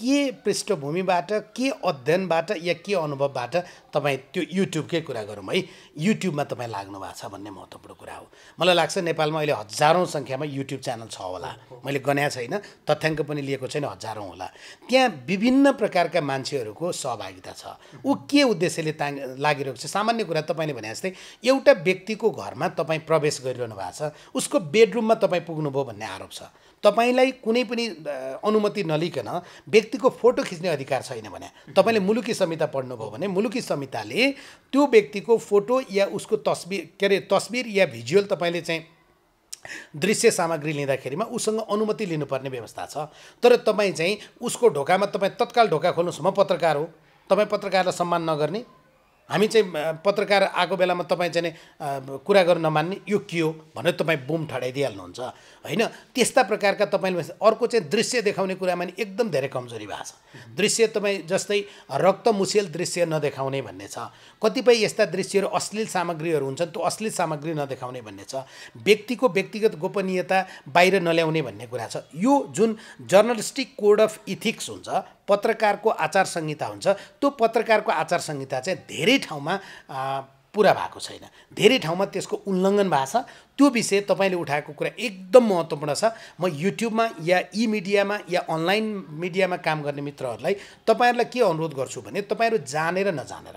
के पृष्ठभूमिबाट के अध्ययनबाट या के अनुभवबाट तपाईँ त्यो युट्युबकै कुरा गरौँ है युट्युबमा तपाईँ लाग्नु भएको छ भन्ने महत्त्वपूर्ण कुरा हो मलाई लाग्छ नेपालमा अहिले हजारौँ सङ्ख्यामा युट्युब च्यानल छ होला मैले गन्या छैन तथ्याङ्क पनि लिएको छैन हजारौँ होला त्यहाँ विभिन्न प्रकारका मान्छेहरूको सहभागिता छ ऊ के उद्देश्यले ताङ लागिरहेको छ सामान्य कुरा तपाईँले भने जस्तै एउटा व्यक्तिको घरमा तपाईँ प्रवेश गरिरहनु भएको छ उसको बेडरुममा तपाईँ पुग्नुभयो भन्ने आरोप छ तपाईँलाई कुनै पनि अनुमति नलिकन व्यक्तिको फोटो खिच्ने अधिकार छैन भने तपाईँले मुलुकी संहिता पढ्नुभयो भने मुलुकी संहिताले त्यो व्यक्तिको फोटो या उसको तस्बिर के अरे तस्बिर या भिजुअल तपाईँले चाहिँ दृश्य सामग्री लिँदाखेरिमा उसँग अनुमति लिनुपर्ने व्यवस्था छ तर तपाईँ चाहिँ उसको ढोकामा तपाईँ तत्काल ढोका खोल्नुहोस् म पत्रकार हो तपाईँ पत्रकारलाई सम्मान नगर्ने हामी चाहिँ पत्रकार आएको बेलामा तपाईँ चाहिँ कुरा गर्नु नमान्ने यो के हो भनेर तपाईँ बुम ठडाइदिइहाल्नुहुन्छ होइन त्यस्ता प्रकारका तपाईँले अर्को चाहिँ दृश्य देखाउने कुरामा नि एकदम धेरै कमजोरी भएको छ दृश्य तपाईँ जस्तै रक्त मुसेल दृश्य नदेखाउने भन्ने छ कतिपय यस्ता दृश्यहरू अश्लील सामग्रीहरू हुन्छन् त्यो अश्लील सामग्री नदेखाउने भन्ने छ व्यक्तिको व्यक्तिगत गोपनीयता बाहिर नल्याउने भन्ने कुरा छ यो जुन जर्नलिस्टिक कोड अफ इथिक्स हुन्छ पत्रकारको आचार संहिता हुन्छ त्यो पत्रकारको आचार संहिता चाहिँ धेरै ठाउँमा पुरा भएको छैन धेरै ठाउँमा त्यसको उल्लङ्घन भएको छ त्यो विषय तपाईँले उठाएको कुरा एकदम महत्त्वपूर्ण छ म युट्युबमा या इ मिडियामा या अनलाइन मिडियामा काम गर्ने मित्रहरूलाई तपाईँहरूलाई के अनुरोध गर्छु भने तपाईँहरू जानेर नजानेर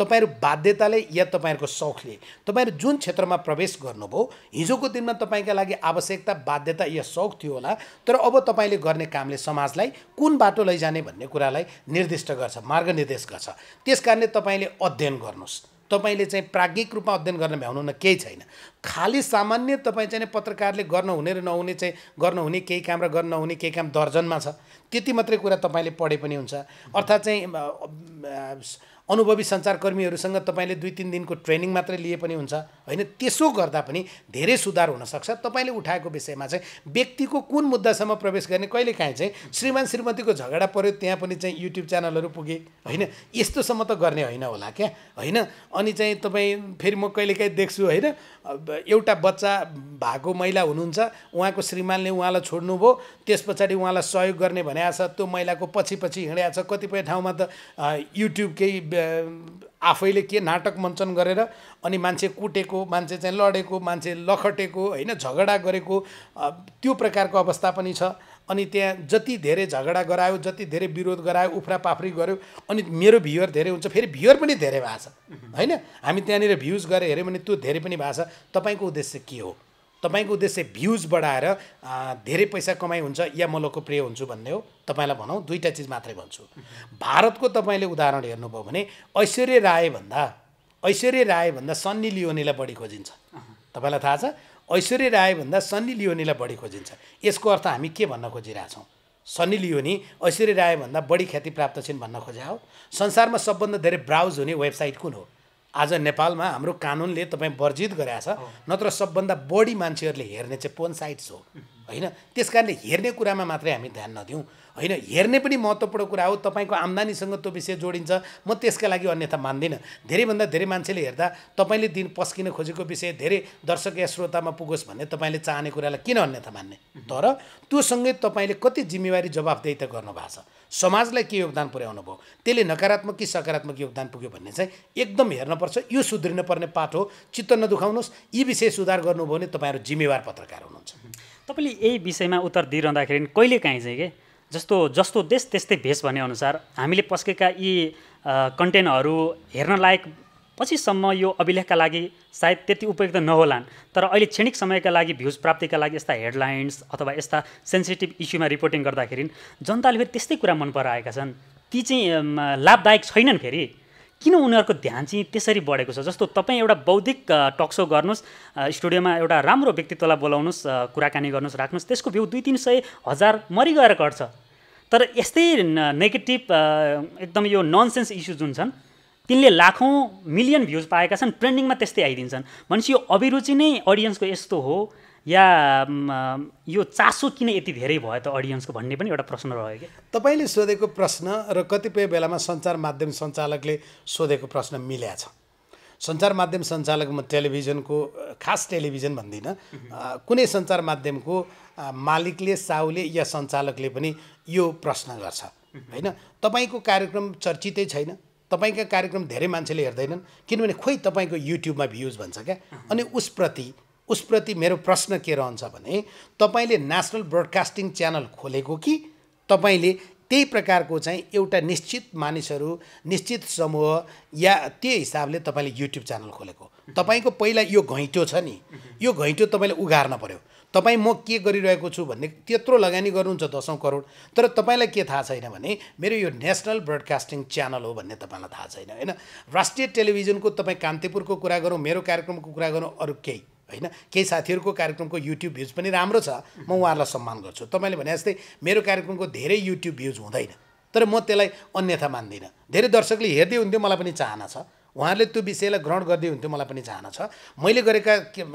तपाईँहरू बाध्यताले या तपाईँहरूको सौखले तपाईँहरू जुन क्षेत्रमा प्रवेश गर्नुभयो हिजोको दिनमा तपाईँका लागि आवश्यकता बाध्यता या सौख थियो होला तर अब तपाईँले गर्ने कामले समाजलाई कुन बाटो लैजाने भन्ने कुरालाई निर्दिष्ट गर्छ मार्ग निर्देश गर्छ त्यस कारणले तपाईँले अध्ययन गर्नुहोस् तपाईँले चाहिँ प्राज्ञिक रूपमा अध्ययन गर्न भ्याउनु न केही छैन खालि सामान्य तपाईँ चाहिँ पत्रकारले गर्न हुने र नहुने चाहिँ गर्न हुने केही काम र गर्न नहुने केही काम दर्जनमा छ त्यति मात्रै कुरा तपाईँले पढे पनि हुन्छ अर्थात् चाहिँ अनुभवी सञ्चारकर्मीहरूसँग तपाईँले दुई तिन दिनको ट्रेनिङ मात्रै लिए पनि हुन्छ होइन त्यसो गर्दा पनि धेरै सुधार हुनसक्छ तपाईँले उठाएको विषयमा चाहिँ व्यक्तिको कुन मुद्दासम्म प्रवेश गर्ने कहिलेकाहीँ चाहिँ श्रीमान श्रीमतीको झगडा पऱ्यो त्यहाँ पनि चाहिँ युट्युब च्यानलहरू पुगे होइन यस्तोसम्म त गर्ने होइन होला क्या होइन अनि चाहिँ तपाईँ फेरि म कहिलेकाहीँ देख्छु होइन एउटा बच्चा भएको महिला हुनुहुन्छ उहाँको श्रीमानले उहाँलाई छोड्नुभयो त्यस पछाडि उहाँलाई सहयोग गर्ने भनेको छ त्यो महिलाको पछि पछि हिँडेको छ कतिपय ठाउँमा त युट्युब केही आफैले के नाटक मञ्चन गरेर अनि मान्छे कुटेको मान्छे चाहिँ लडेको मान्छे लखटेको होइन झगडा गरेको त्यो प्रकारको अवस्था पनि छ अनि त्यहाँ जति धेरै झगडा गरायो जति धेरै विरोध गरायो पाफ्री गऱ्यो अनि मेरो भ्युवर धेरै हुन्छ फेरि भ्युवर पनि धेरै भएको छ होइन हामी त्यहाँनिर भ्युज गरेर हेऱ्यौँ भने त्यो धेरै पनि भएको छ तपाईँको उद्देश्य के हो तपाईँको उद्देश्य भ्युज बढाएर धेरै पैसा कमाइ हुन्छ या म लोकप्रिय हुन्छु भन्ने हो तपाईँलाई भनौँ दुईवटा चिज मात्रै भन्छु भारतको तपाईँले उदाहरण हेर्नुभयो भने ऐश्वर्य रायभन्दा ऐश्वर्य भन्दा सन्नी लियोनीलाई बढी खोजिन्छ तपाईँलाई थाहा छ ऐश्वर्य भन्दा सन्नी लियोनीलाई बढी खोजिन्छ यसको अर्थ हामी के भन्न खोजिरहेछौँ सन्नी लियोनी ऐश्वर्य भन्दा बढी ख्याति प्राप्त छिन् भन्न खोजे हो संसारमा सबभन्दा धेरै ब्राउज हुने वेबसाइट कुन हो आज नेपालमा हाम्रो कानुनले तपाईँ वर्जित गराएको छ नत्र सबभन्दा बढी मान्छेहरूले हेर्ने चाहिँ पोन साइट्स हो होइन त्यस कारणले हेर्ने कुरामा मात्रै हामी ध्यान नदिउँ होइन हेर्ने पनि महत्त्वपूर्ण कुरा हो तपाईँको आम्दानीसँग त्यो विषय जोडिन्छ म त्यसका लागि अन्यथा मान्दिनँ धेरैभन्दा धेरै मान्छेले हेर्दा तपाईँले दिन पस्किन खोजेको विषय धेरै दर्शक या श्रोतामा पुगोस् भन्ने तपाईँले चाहने कुरालाई किन अन्यथा मान्ने तर त्योसँगै तपाईँले कति जिम्मेवारी जवाबदेही त गर्नुभएको छ समाजलाई के योगदान पुर्याउनु भयो त्यसले नकारात्मक कि सकारात्मक योगदान पुग्यो भन्ने चाहिँ एकदम हेर्नुपर्छ यो सुध्रिनु पर्ने पाठ हो चित्त नदुखाउनुहोस् यी विषय सुधार गर्नुभयो भने तपाईँहरू जिम्मेवार पत्रकार हुनुहुन्छ तपाईँले यही विषयमा उत्तर दिइरहँदाखेरि कहिले काहीँ चाहिँ के जस्तो जस्तो देश त्यस्तै भेष भने अनुसार हामीले पस्केका यी कन्टेन्टहरू हेर्न लायक पछिसम्म यो अभिलेखका लागि सायद त्यति उपयुक्त नहोलान् तर अहिले क्षणिक समयका लागि भ्युज प्राप्तिका लागि यस्ता हेडलाइन्स अथवा यस्ता सेन्सिटिभ इस्युमा रिपोर्टिङ गर्दाखेरि जनताले फेरि त्यस्तै कुरा मन पराएका छन् ती चाहिँ लाभदायक छैनन् फेरि किन उनीहरूको ध्यान चाहिँ त्यसरी बढेको छ जस्तो तपाईँ एउटा बौद्धिक टक्सो गर्नुहोस् स्टुडियोमा एउटा राम्रो व्यक्तित्वलाई बोलाउनुहोस् कुराकानी गर्नुहोस् राख्नुहोस् त्यसको भ्यू दुई तिन सय हजार मरिगएर कट्छ तर यस्तै नेगेटिभ एकदम यो ननसेन्स इस्यु जुन छन् तिनले लाखौँ मिलियन भ्युज पाएका छन् ट्रेन्डिङमा त्यस्तै आइदिन्छन् भनेपछि यो अभिरुचि नै अडियन्सको यस्तो हो या यो चासो किन यति धेरै भयो त अडियन्सको भन्ने पनि एउटा प्रश्न रह्यो कि तपाईँले सोधेको प्रश्न र कतिपय बेलामा सञ्चार माध्यम सञ्चालकले सोधेको प्रश्न मिल्या छ सञ्चार माध्यम सञ्चालक म टेलिभिजनको खास टेलिभिजन भन्दिनँ कुनै सञ्चार माध्यमको मालिकले साहुले या सञ्चालकले पनि यो प्रश्न गर्छ होइन तपाईँको कार्यक्रम चर्चितै छैन तपाईँका कार्यक्रम धेरै मान्छेले हेर्दैनन् किनभने खोइ तपाईँको युट्युबमा भ्युज भन्छ क्या अनि उसप्रति उसप्रति मेरो प्रश्न के रहन्छ भने तपाईँले नेसनल ब्रडकास्टिङ च्यानल खोलेको कि तपाईँले त्यही प्रकारको चाहिँ एउटा निश्चित मानिसहरू निश्चित समूह या त्यो हिसाबले तपाईँले युट्युब च्यानल खोलेको तपाईँको पहिला यो घैँटो छ नि यो घैँटो तपाईँले उघार्न पऱ्यो तपाईँ म के गरिरहेको छु भन्ने त्यत्रो लगानी गर्नुहुन्छ दसौँ करोड तर तपाईँलाई के थाहा छैन भने मेरो यो नेसनल ब्रडकास्टिङ च्यानल हो भन्ने तपाईँलाई थाहा छैन होइन राष्ट्रिय टेलिभिजनको तपाईँ कान्तिपुरको कुरा गरौँ मेरो कार्यक्रमको कुरा गरौँ अरू केही होइन केही साथीहरूको कार्यक्रमको युट्युब भ्युज पनि राम्रो छ म उहाँहरूलाई सम्मान गर्छु तपाईँले भने जस्तै मेरो कार्यक्रमको धेरै युट्युब भ्युज हुँदैन तर म त्यसलाई अन्यथा मान्दिनँ धेरै दर्शकले हेर्दै हुन्थ्यो मलाई पनि चाहना छ उहाँहरूले त्यो विषयलाई ग्रहण गरिदिए हुन्थ्यो मलाई पनि चाहना छ मैले गरेका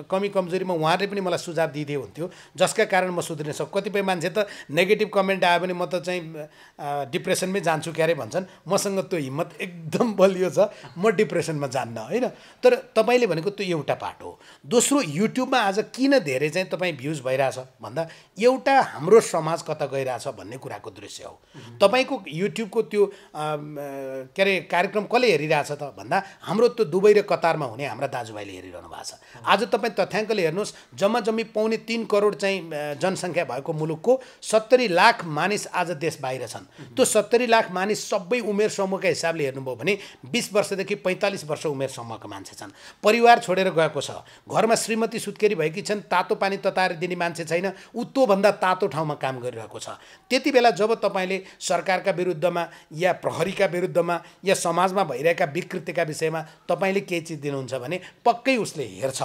कमी कमजोरीमा उहाँहरूले पनि मलाई सुझाव दिइदिए हुन्थ्यो जसका कारण म सुध्रिन सक्छु कतिपय मान्छे त नेगेटिभ कमेन्ट आयो भने म त चाहिँ डिप्रेसनमै जान्छु क्यारे भन्छन् मसँग त्यो हिम्मत एकदम बलियो छ म डिप्रेसनमा जान्न होइन तर तपाईँले भनेको त्यो एउटा पाठ हो दोस्रो युट्युबमा आज किन धेरै चाहिँ तपाईँ भ्युज भइरहेछ भन्दा एउटा हाम्रो समाज कता गइरहेछ भन्ने कुराको दृश्य हो तपाईँको युट्युबको त्यो के अरे कार्यक्रम कसले हेरिरहेछ त भन्दा हाम्रो त्यो दुबई र कतारमा हुने हाम्रा दाजुभाइले हेरिरहनु भएको छ आज तपाईँ तथ्याङ्कले हेर्नुहोस् जम्मा जम्मी पाउने तिन करोड चाहिँ जनसङ्ख्या भएको मुलुकको सत्तरी लाख मानिस आज देश बाहिर छन् त्यो सत्तरी लाख मानिस सबै उमेर समूहका हिसाबले हेर्नुभयो भने बिस वर्षदेखि पैँतालिस वर्ष उमेर समूहका मान्छे छन् परिवार छोडेर गएको छ घरमा श्रीमती सुत्केरी भएकी छन् तातो पानी तताएर दिने मान्छे छैन ऊ त्योभन्दा तातो ठाउँमा काम गरिरहेको छ त्यति बेला जब तपाईँले सरकारका विरुद्धमा या प्रहरीका विरुद्धमा या समाजमा भइरहेका विकृतिका विषय विषयमा तपाईँले केही चिज दिनुहुन्छ भने पक्कै उसले हेर्छ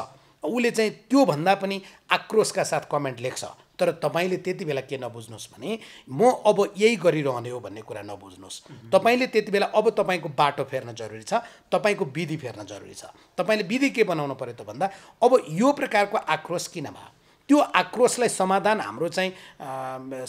उसले चाहिँ त्योभन्दा पनि आक्रोशका साथ कमेन्ट लेख्छ तर तपाईँले त्यति बेला के नबुझ्नुहोस् भने म अब यही गरिरहने हो भन्ने कुरा नबुझ्नुहोस् तपाईँले त्यति बेला अब तपाईँको बाटो फेर्न जरुरी छ तपाईँको विधि फेर्न जरुरी छ तपाईँले विधि के बनाउनु पऱ्यो त भन्दा अब यो प्रकारको आक्रोश किन भयो त्यो आक्रोशलाई समाधान हाम्रो चाहिँ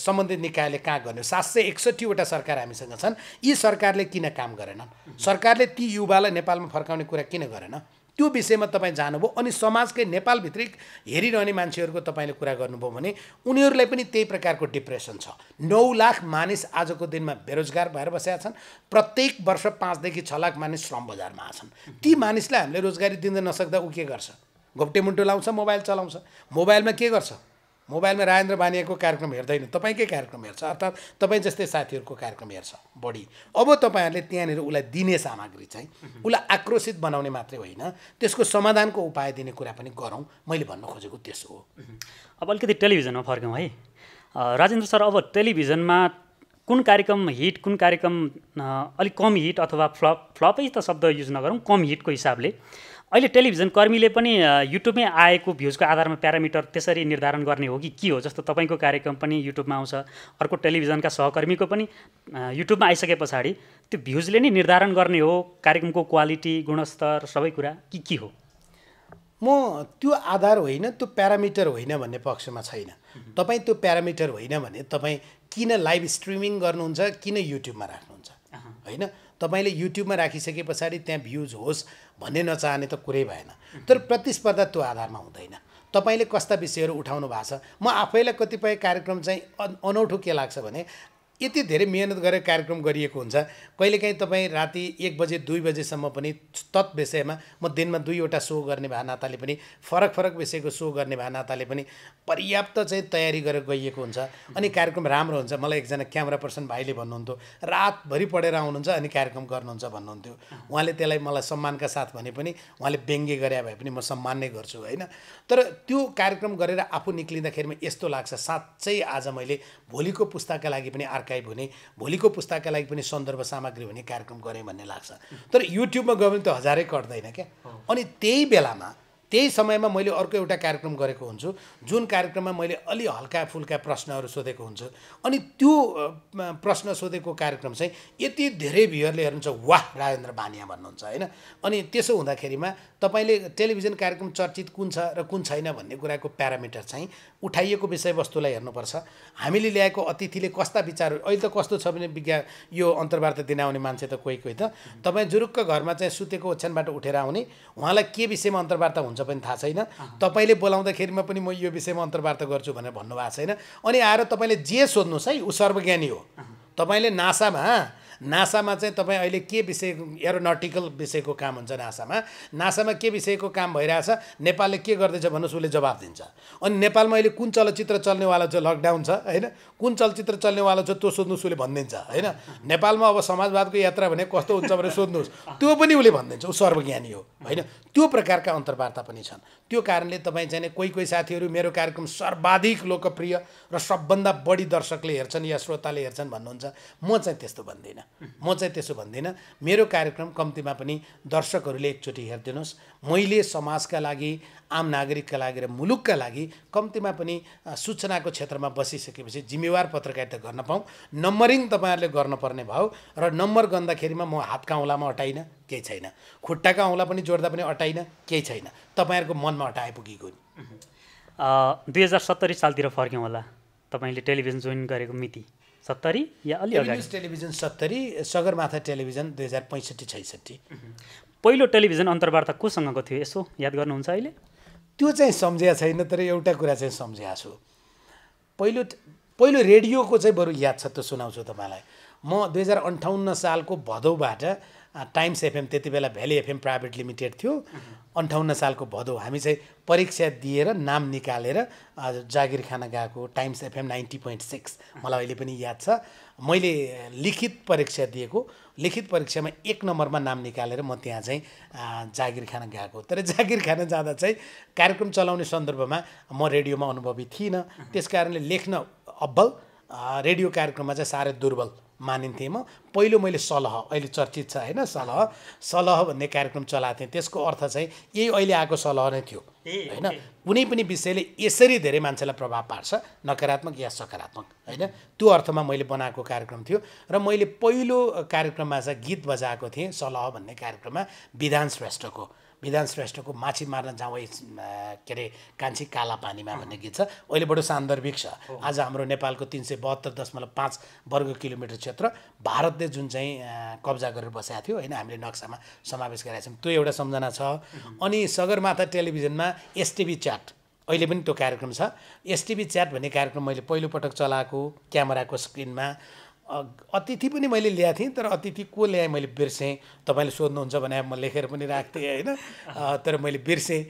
सम्बन्धित निकायले कहाँ गर्ने सात सय एकसट्ठीवटा सरकार हामीसँग छन् यी सरकारले किन काम गरेनन् सरकारले ती युवालाई नेपालमा फर्काउने कुरा किन गरेन त्यो विषयमा तपाईँ जानुभयो अनि समाजकै नेपालभित्रै हेरिरहने मान्छेहरूको तपाईँले कुरा गर्नुभयो भने उनीहरूलाई पनि त्यही प्रकारको डिप्रेसन छ नौ लाख मानिस आजको दिनमा बेरोजगार भएर बसेका छन् प्रत्येक वर्ष पाँचदेखि छ लाख मानिस श्रम बजारमा आछन् ती मानिसलाई हामीले रोजगारी दिन नसक्दा ऊ के गर्छ घोप्टे मुन्टो लाउँछ मोबाइल चलाउँछ मोबाइलमा के गर्छ मोबाइलमा राजेन्द्र बानियाको कार्यक्रम हेर्दैन तपाईँकै कार्यक्रम हेर्छ अर्थात् तपाईँ जस्तै साथीहरूको कार्यक्रम हेर्छ बढी अब तपाईँहरूले त्यहाँनिर उसलाई दिने सामग्री चाहिँ उसलाई आक्रोशित बनाउने मात्रै होइन त्यसको समाधानको उपाय दिने कुरा पनि गरौँ मैले भन्न खोजेको त्यसो हो अब अलिकति टेलिभिजनमा फर्क्यौँ है राजेन्द्र सर अब टेलिभिजनमा कुन कार्यक्रम हिट कुन कार्यक्रम अलिक कम हिट अथवा फ्लप फ्लपै त शब्द युज नगरौँ कम हिटको हिसाबले अहिले टेलिभिजन कर्मीले पनि युट्युबमै आएको भ्युजको आधारमा प्यारामिटर त्यसरी निर्धारण गर्ने हो कि के हो जस्तो तपाईँको कार्यक्रम पनि युट्युबमा आउँछ अर्को टेलिभिजनका सहकर्मीको पनि युट्युबमा आइसके पछाडि त्यो भ्युजले नै निर्धारण गर्ने हो कार्यक्रमको क्वालिटी गुणस्तर सबै कुरा कि के हो म त्यो आधार होइन त्यो प्यारामिटर होइन भन्ने पक्षमा छैन तपाईँ त्यो प्यारामिटर होइन भने तपाईँ किन लाइभ स्ट्रिमिङ गर्नुहुन्छ किन युट्युबमा राख्नुहुन्छ होइन तपाईँले युट्युबमा राखिसके पछाडि त्यहाँ भ्युज होस् भन्ने नचाहने त कुरै भएन तर प्रतिस्पर्धा त्यो आधारमा हुँदैन तपाईँले कस्ता विषयहरू उठाउनु भएको छ म आफैलाई कतिपय कार्यक्रम चाहिँ अनौठो के लाग्छ भने यति धेरै मिहिनेत गरेर कार्यक्रम गरिएको हुन्छ कहिलेकाहीँ तपाईँ राति एक बजे दुई बजेसम्म पनि तत् विषयमा म दिनमा दुईवटा सो गर्ने भानाताले पनि फरक फरक विषयको सो गर्ने भानाताले पनि पर्याप्त चाहिँ तयारी गरेर गइएको हुन्छ अनि कार्यक्रम राम्रो हुन्छ मलाई एकजना क्यामरा पर्सन भाइले भन्नुहुन्थ्यो रातभरि पढेर आउनुहुन्छ अनि कार्यक्रम गर्नुहुन्छ भन्नुहुन्थ्यो उहाँले त्यसलाई मलाई सम्मानका साथ भने पनि उहाँले व्यङ्गे गरे भए पनि म सम्मान नै गर्छु होइन तर त्यो कार्यक्रम गरेर आफू निक्लिँदाखेरिमा यस्तो लाग्छ साँच्चै आज मैले भोलिको पुस्ताका लागि पनि आर्काइभ हुने भोलिको पुस्ताका लागि पनि सन्दर्भ सामग्री हुने कार्यक्रम गरेँ भन्ने लाग्छ तर युट्युबमा गयो भने त हजारै कट्दैन क्या अनि त्यही बेलामा त्यही समयमा मैले अर्को एउटा कार्यक्रम गरेको हुन्छु जुन कार्यक्रममा मैले अलि हल्का फुल्का प्रश्नहरू सोधेको हुन्छु अनि त्यो प्रश्न सोधेको कार्यक्रम चाहिँ यति धेरै भ्युहरूले हेर्नुहुन्छ वाह राजेन्द्र भानिया भन्नुहुन्छ होइन अनि त्यसो हुँदाखेरिमा तपाईँले टेलिभिजन कार्यक्रम चर्चित कुन छ र कुन छैन भन्ने कुराको प्यारामिटर चाहिँ उठाइएको विषयवस्तुलाई हेर्नुपर्छ हामीले ल्याएको अतिथिले कस्ता विचार अहिले त कस्तो छ भने विज्ञान यो अन्तर्वार्ता दिन आउने मान्छे त कोही कोही त तपाईँ जुरुक्क घरमा चाहिँ सुतेको ओछ्यानबाट उठेर आउने उहाँलाई के विषयमा अन्तर्वार्ता हुन्छ हुन्छ पनि थाहा छैन तपाईँले बोलाउँदाखेरिमा पनि म यो विषयमा अन्तर्वार्ता गर्छु भनेर भन्नुभएको छैन अनि आएर तपाईँले जे सोध्नुहोस् है ऊ सर्वज्ञानी हो तपाईँले नासामा नासामा चाहिँ तपाईँ अहिले के विषय एरोनटिकल विषयको काम हुन्छ नासामा नासामा के विषयको काम भइरहेछ नेपालले के गर्दैछ भन्नुहोस् उसले जवाब दिन्छ अनि नेपालमा अहिले कुन चलचित्र चल्नेवाला छ लकडाउन छ होइन कुन चलचित्र चल्नेवाला छ त्यो सोध्नुहोस् उसले भनिदिन्छ होइन नेपालमा अब समाजवादको यात्रा भने कस्तो हुन्छ भनेर सोध्नुहोस् त्यो पनि उसले भनिदिन्छ ऊ सर्वज्ञानी हो होइन त्यो प्रकारका अन्तर्वार्ता पनि छन् त्यो कारणले तपाईँ चाहिँ कोही कोही साथीहरू मेरो कार्यक्रम सर्वाधिक लोकप्रिय र सबभन्दा बढी दर्शकले हेर्छन् या श्रोताले हेर्छन् भन्नुहुन्छ म चाहिँ त्यस्तो भन्दिनँ म चाहिँ त्यसो भन्दिनँ मेरो कार्यक्रम कम्तीमा पनि दर्शकहरूले एकचोटि हेरिदिनुहोस् मैले समाजका लागि आम नागरिकका लागि र मुलुकका लागि कम्तीमा पनि सूचनाको क्षेत्रमा बसिसकेपछि जिम्मेवार पत्रकारिता गर्न पाऊँ नम्बरिङ तपाईँहरूले गर्नुपर्ने भयो र नम्बर गन्दाखेरिमा म हातका औँलामा अटाइनँ केही छैन खुट्टाका औँला पनि जोड्दा पनि अटाइनँ केही छैन तपाईँहरूको मनमा अटाए पुगेको नि दुई हजार सत्तरी सालतिर फर्क्यौँ होला तपाईँले टेलिभिजन जोइन गरेको मिति सत्तरी या अलि अगाडि टेलिभिजन सत्तरी सगरमाथा टेलिभिजन दुई हजार पैँसठी छैसठी पहिलो टेलिभिजन अन्तर्वार्ता कोसँगको थियो यसो याद गर्नुहुन्छ अहिले त्यो चाहिँ सम्झिया छैन तर एउटा कुरा चाहिँ सम्झिया छु पहिलो पहिलो रेडियोको चाहिँ बरु याद छ त्यो सुनाउँछु तपाईँलाई म दुई हजार अन्ठाउन्न सालको भदौबाट टाइम्स एफएम त्यति बेला भ्याली एफएम प्राइभेट लिमिटेड थियो अन्ठाउन्न सालको भदौ हामी चाहिँ परीक्षा दिएर नाम निकालेर जागिर खान गएको Times FM ninety point six मलाई अहिले पनि याद छ मैले लिखित परीक्षा दिएको लिखित परीक्षामा एक नम्बरमा नाम निकालेर म त्यहाँ चाहिँ जागिर खान गएको तर जागिर खान जाँदा चाहिँ कार्यक्रम चलाउने सन्दर्भमा म रेडियोमा अनुभवी थिइनँ त्यस कारणले लेख्न अब्बल रेडियो कार्यक्रममा चाहिँ साह्रै दुर्बल मानिन्थेँ म पहिलो मैले सलह अहिले चर्चित छ होइन सलह सलह भन्ने कार्यक्रम चलाएको थिएँ त्यसको अर्थ चाहिँ यही अहिले आएको सलह नै थियो होइन कुनै पनि विषयले यसरी धेरै मान्छेलाई प्रभाव पार्छ नकारात्मक या सकारात्मक होइन त्यो अर्थमा मैले बनाएको कार्यक्रम थियो र मैले पहिलो कार्यक्रममा चाहिँ गीत बजाएको थिएँ सलह भन्ने कार्यक्रममा विधान श्रेष्ठको विधान श्रेष्ठको माछी मार्न जाउँ के अरे कान्छी काला पानीमा भन्ने गीत छ अहिले बडो सान्दर्भिक छ आज हाम्रो नेपालको तिन सय बहत्तर दशमलव पाँच वर्ग किलोमिटर क्षेत्र भारतले जुन चाहिँ कब्जा गरेर बसेको थियो होइन हामीले नक्सामा समावेश गरेका छौँ त्यो एउटा सम्झना छ अनि सगरमाथा टेलिभिजनमा एसटिभी च्याट अहिले पनि त्यो कार्यक्रम छ एसटिभी च्याट भन्ने कार्यक्रम मैले पहिलोपटक चलाएको क्यामेराको स्क्रिनमा अतिथि पनि मैले ल्याएको थिएँ तर अतिथि को ल्याएँ मैले बिर्सेँ तपाईँले सोध्नुहुन्छ भने म लेखेर पनि राख्थेँ होइन तर मैले बिर्सेँ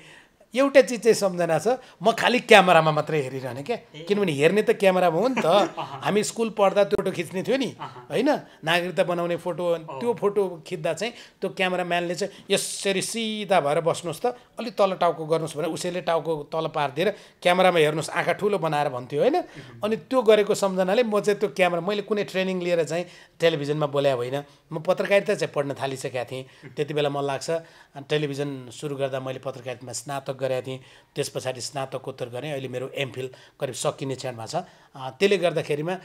एउटा चिज चाहिँ सम्झना छ म खालि क्यामेरामा मात्रै हेरिरहने क्या किनभने हेर्ने त क्यामेरामा हो नि त हामी स्कुल पढ्दा त्यो खिच्ने थियो नि होइन नागरिकता बनाउने फोटो त्यो फोटो खिच्दा चाहिँ त्यो क्यामराम्यानले चाहिँ यसरी सिधा भएर बस्नुहोस् त अलिक तल टाउको गर्नुहोस् भनेर उसैले टाउको तल पारिदिएर क्यामेरामा हेर्नुहोस् आँखा ठुलो बनाएर भन्थ्यो होइन अनि त्यो गरेको सम्झनाले म चाहिँ त्यो क्यामेरा मैले कुनै ट्रेनिङ लिएर चाहिँ टेलिभिजनमा बोल्या होइन म पत्रकारिता चाहिँ पढ्न थालिसकेका थिएँ त्यति बेला मलाई लाग्छ टेलिभिजन सुरु गर्दा मैले पत्रकारितामा स्नातक स्नातक गरेका थिएँ त्यस पछाडि स्नातकोत्तर गरेँ अहिले मेरो एमफिल करिब सकिने क्षणमा छ त्यसले गर्दाखेरिमा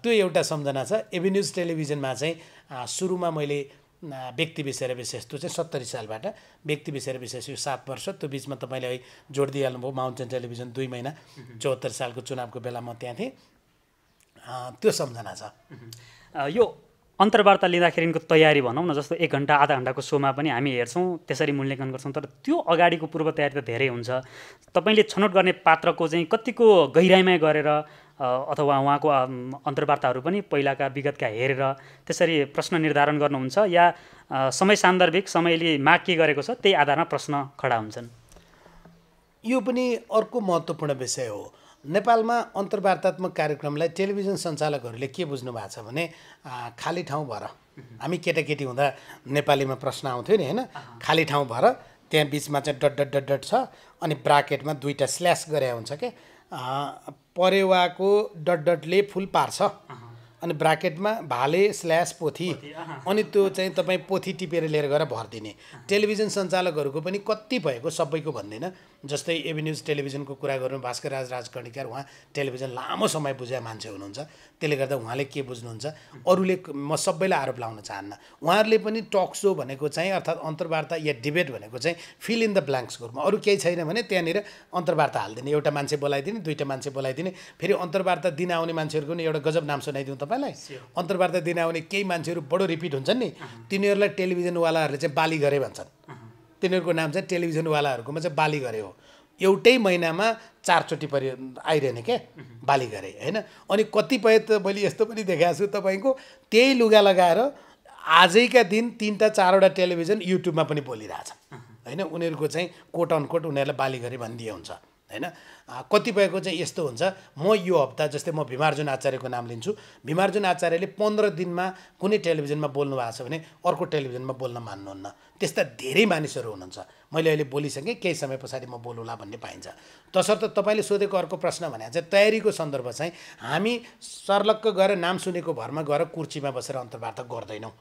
त्यो एउटा सम्झना छ एभिन्युज टेलिभिजनमा चाहिँ सुरुमा मैले व्यक्ति विषय विशेष त्यो चाहिँ सत्तरी सालबाट व्यक्ति विषय विशेष यो सात वर्ष त्यो बिचमा तपाईँले है जोड दिइहाल्नुभयो माउन्टेन टेलिभिजन दुई महिना चौहत्तर सालको चुनावको बेला म त्यहाँ थिएँ त्यो सम्झना छ यो अन्तर्वार्ता लिँदाखेरिको तयारी भनौँ न जस्तो एक घन्टा आधा घन्टाको सोमा पनि हामी हेर्छौँ त्यसरी मूल्याङ्कन गर्छौँ तर त्यो अगाडिको पूर्व तयारी त धेरै हुन्छ तपाईँले छनौट गर्ने पात्रको चाहिँ कतिको गहिराइमा गरेर अथवा उहाँको अन्तर्वार्ताहरू पनि पहिलाका विगतका हेरेर त्यसरी प्रश्न निर्धारण गर्नुहुन्छ या समय सान्दर्भिक समयले माग के गरेको छ त्यही आधारमा प्रश्न खडा हुन्छन् यो पनि अर्को महत्त्वपूर्ण विषय हो नेपालमा अन्तर्वार्तात्मक कार्यक्रमलाई टेलिभिजन सञ्चालकहरूले के बुझ्नु भएको छ भने खाली ठाउँ भर हामी केटाकेटी हुँदा नेपालीमा प्रश्न आउँथ्यो नि होइन खाली ठाउँ भर त्यहाँ बिचमा चाहिँ डट डट डट डट छ अनि ब्राकेटमा दुईवटा स्ल्यास गरे हुन्छ के परेवाको डट डटले फुल पार्छ अनि ब्राकेटमा भाले स्ल्यास पोथी अनि त्यो चाहिँ तपाईँ पोथी टिपेर लिएर गएर भरिदिने टेलिभिजन सञ्चालकहरूको पनि कति भएको सबैको भन्दैन जस्तै एबी न्युज टेलिभिजनको कुरा गर्नु भास्कर राज राजकर्णिकार उहाँ टेलिभिजन लामो समय बुझाए मान्छे हुनुहुन्छ त्यसले गर्दा उहाँले के बुझ्नुहुन्छ अरूले म सबैलाई आरोप लाउन चाहन्न उहाँहरूले पनि टक सो भनेको चाहिँ अर्थात् अन्तर्वार्ता या डिबेट भनेको चाहिँ फिल इन द ब्ल्याङ्क्सको रूपमा अरू केही छैन भने त्यहाँनिर अन्तर्वार्ता हालिदिने एउटा मान्छे बोलाइदिने दुईवटा मान्छे बोलाइदिने फेरि अन्तर्वार्ता दिन आउने मान्छेहरूको पनि एउटा गजब नाम सुनाइदिउँ तपाईँलाई अन्तर्वार्ता दिन आउने केही मान्छेहरू बडो रिपिट हुन्छन् नि तिनीहरूलाई टेलिभिजनवालाहरूले चाहिँ बाली गरे भन्छन् तिनीहरूको नाम चाहिँ टेलिभिजनवालाहरूकोमा चाहिँ बाली गरे हो एउटै महिनामा चारचोटि परि आइरहने क्या बाली गरे होइन अनि कतिपय त मैले यस्तो पनि देखाएको छु तपाईँको त्यही लुगा लगाएर आजैका दिन तिनवटा चारवटा टेलिभिजन युट्युबमा पनि बोलिरहेछ होइन उनीहरूको चाहिँ कोट अन कोट बाली गरे भनिदिए हुन्छ होइन कतिपयको चाहिँ यस्तो हुन्छ म यो हप्ता जस्तै म भीमार्जुन आचार्यको नाम लिन्छु भीमार्जुन आचार्यले पन्ध्र दिनमा कुनै टेलिभिजनमा बोल्नु भएको छ भने अर्को टेलिभिजनमा बोल्न मान्नुहुन्न त्यस्ता धेरै मानिसहरू हुनुहुन्छ मैले अहिले बोलिसकेँ केही समय पछाडि म बोलौँला भन्ने पाइन्छ तसर्थ तपाईँले सोधेको अर्को प्रश्न भने चाहिँ तयारीको सन्दर्भ चाहिँ हामी सर्लक्क गएर नाम सुनेको भरमा गएर कुर्चीमा बसेर अन्तर्वार्ता गर्दैनौँ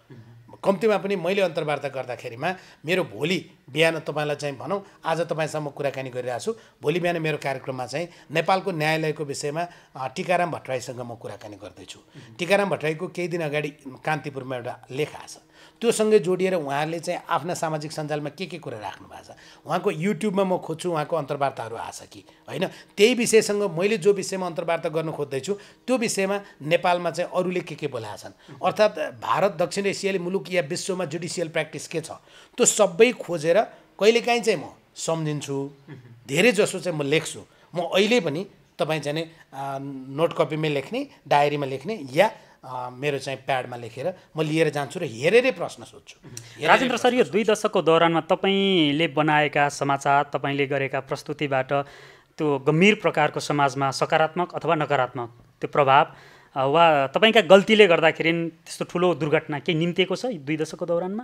कम्तीमा पनि मैले अन्तर्वार्ता गर्दाखेरिमा मेरो भोलि बिहान तपाईँलाई चाहिँ भनौँ आज तपाईँसँग कुराकानी गरिरहेको छु भोलि बिहान मेरो कार्यक्रममा चाहिँ नेपालको न्यायालयको विषयमा टिकाराम भट्टराईसँग म कुराकानी गर्दैछु टिकाराम भट्टराईको केही दिन अगाडि कान्तिपुरमा एउटा लेख छ त्योसँगै जोडिएर उहाँहरूले चाहिँ आफ्ना सामाजिक सञ्जालमा के के कुरा राख्नु भएको छ उहाँको युट्युबमा म खोज्छु उहाँको अन्तर्वार्ताहरू छ कि होइन त्यही विषयसँग मैले जो विषयमा अन्तर्वार्ता गर्न खोज्दैछु त्यो विषयमा नेपालमा चाहिँ अरूले के के बोलाएका छन् अर्थात् भारत दक्षिण एसियाली मुलुक या विश्वमा जुडिसियल प्र्याक्टिस के छ त्यो सबै खोजेर कहिलेकाहीँ चाहिँ म सम्झिन्छु धेरै जसो चाहिँ म लेख्छु म अहिले पनि तपाईँ चाहिँ नोट कपीमै लेख्ने डायरीमा लेख्ने या मेरो चाहिँ प्याडमा लेखेर म लिएर जान्छु र हेरेरै प्रश्न सोध्छु राजेन्द्र सर यो दुई दशकको दौरानमा तपाईँले बनाएका समाचार तपाईँले गरेका प्रस्तुतिबाट त्यो गम्भीर प्रकारको समाजमा सकारात्मक अथवा नकारात्मक त्यो प्रभाव वा तपाईँका गल्तीले गर्दाखेरि त्यस्तो ठुलो दुर्घटना केही निम्तिएको छ दुई दशकको दौरानमा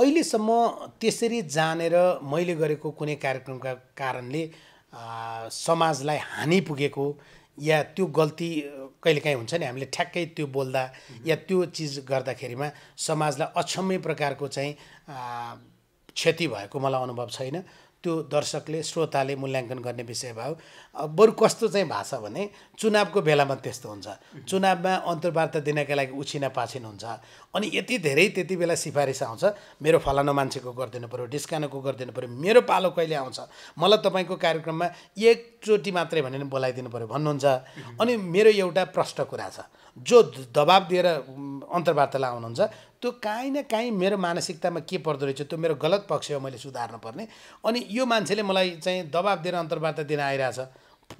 अहिलेसम्म त्यसरी जानेर मैले गरेको कुनै कार्यक्रमका कारणले समाजलाई हानि पुगेको या त्यो गल्ती कहिलेकाहीँ हुन्छ नि हामीले ठ्याक्कै त्यो बोल्दा या त्यो चिज गर्दाखेरिमा समाजलाई अक्षम्य प्रकारको चाहिँ क्षति भएको मलाई अनुभव छैन त्यो दर्शकले श्रोताले मूल्याङ्कन गर्ने विषय भयो बरु कस्तो चाहिँ भाषा भने चुनावको बेलामा त्यस्तो हुन्छ चुनावमा अन्तर्वार्ता दिनका लागि उछिना पाछिन हुन्छ अनि यति धेरै त्यति बेला सिफारिस आउँछ मेरो फलानु मान्छेको गरिदिनु पऱ्यो डिस्कानोको गरिदिनु पऱ्यो मेरो पालो कहिले आउँछ मलाई तपाईँको कार्यक्रममा एकचोटि मात्रै भने बोलाइदिनु पऱ्यो भन्नुहुन्छ अनि मेरो एउटा प्रष्ट कुरा छ जो दबाब दिएर अन्तर्वार्तालाई आउनुहुन्छ त्यो काहीँ न काहीँ मेरो मानसिकतामा के पर्दो रहेछ त्यो मेरो गलत पक्ष हो मैले सुधार्नु पर्ने अनि यो मान्छेले मलाई चाहिँ दबाब दिएर अन्तर्वार्ता दिन आइरहेछ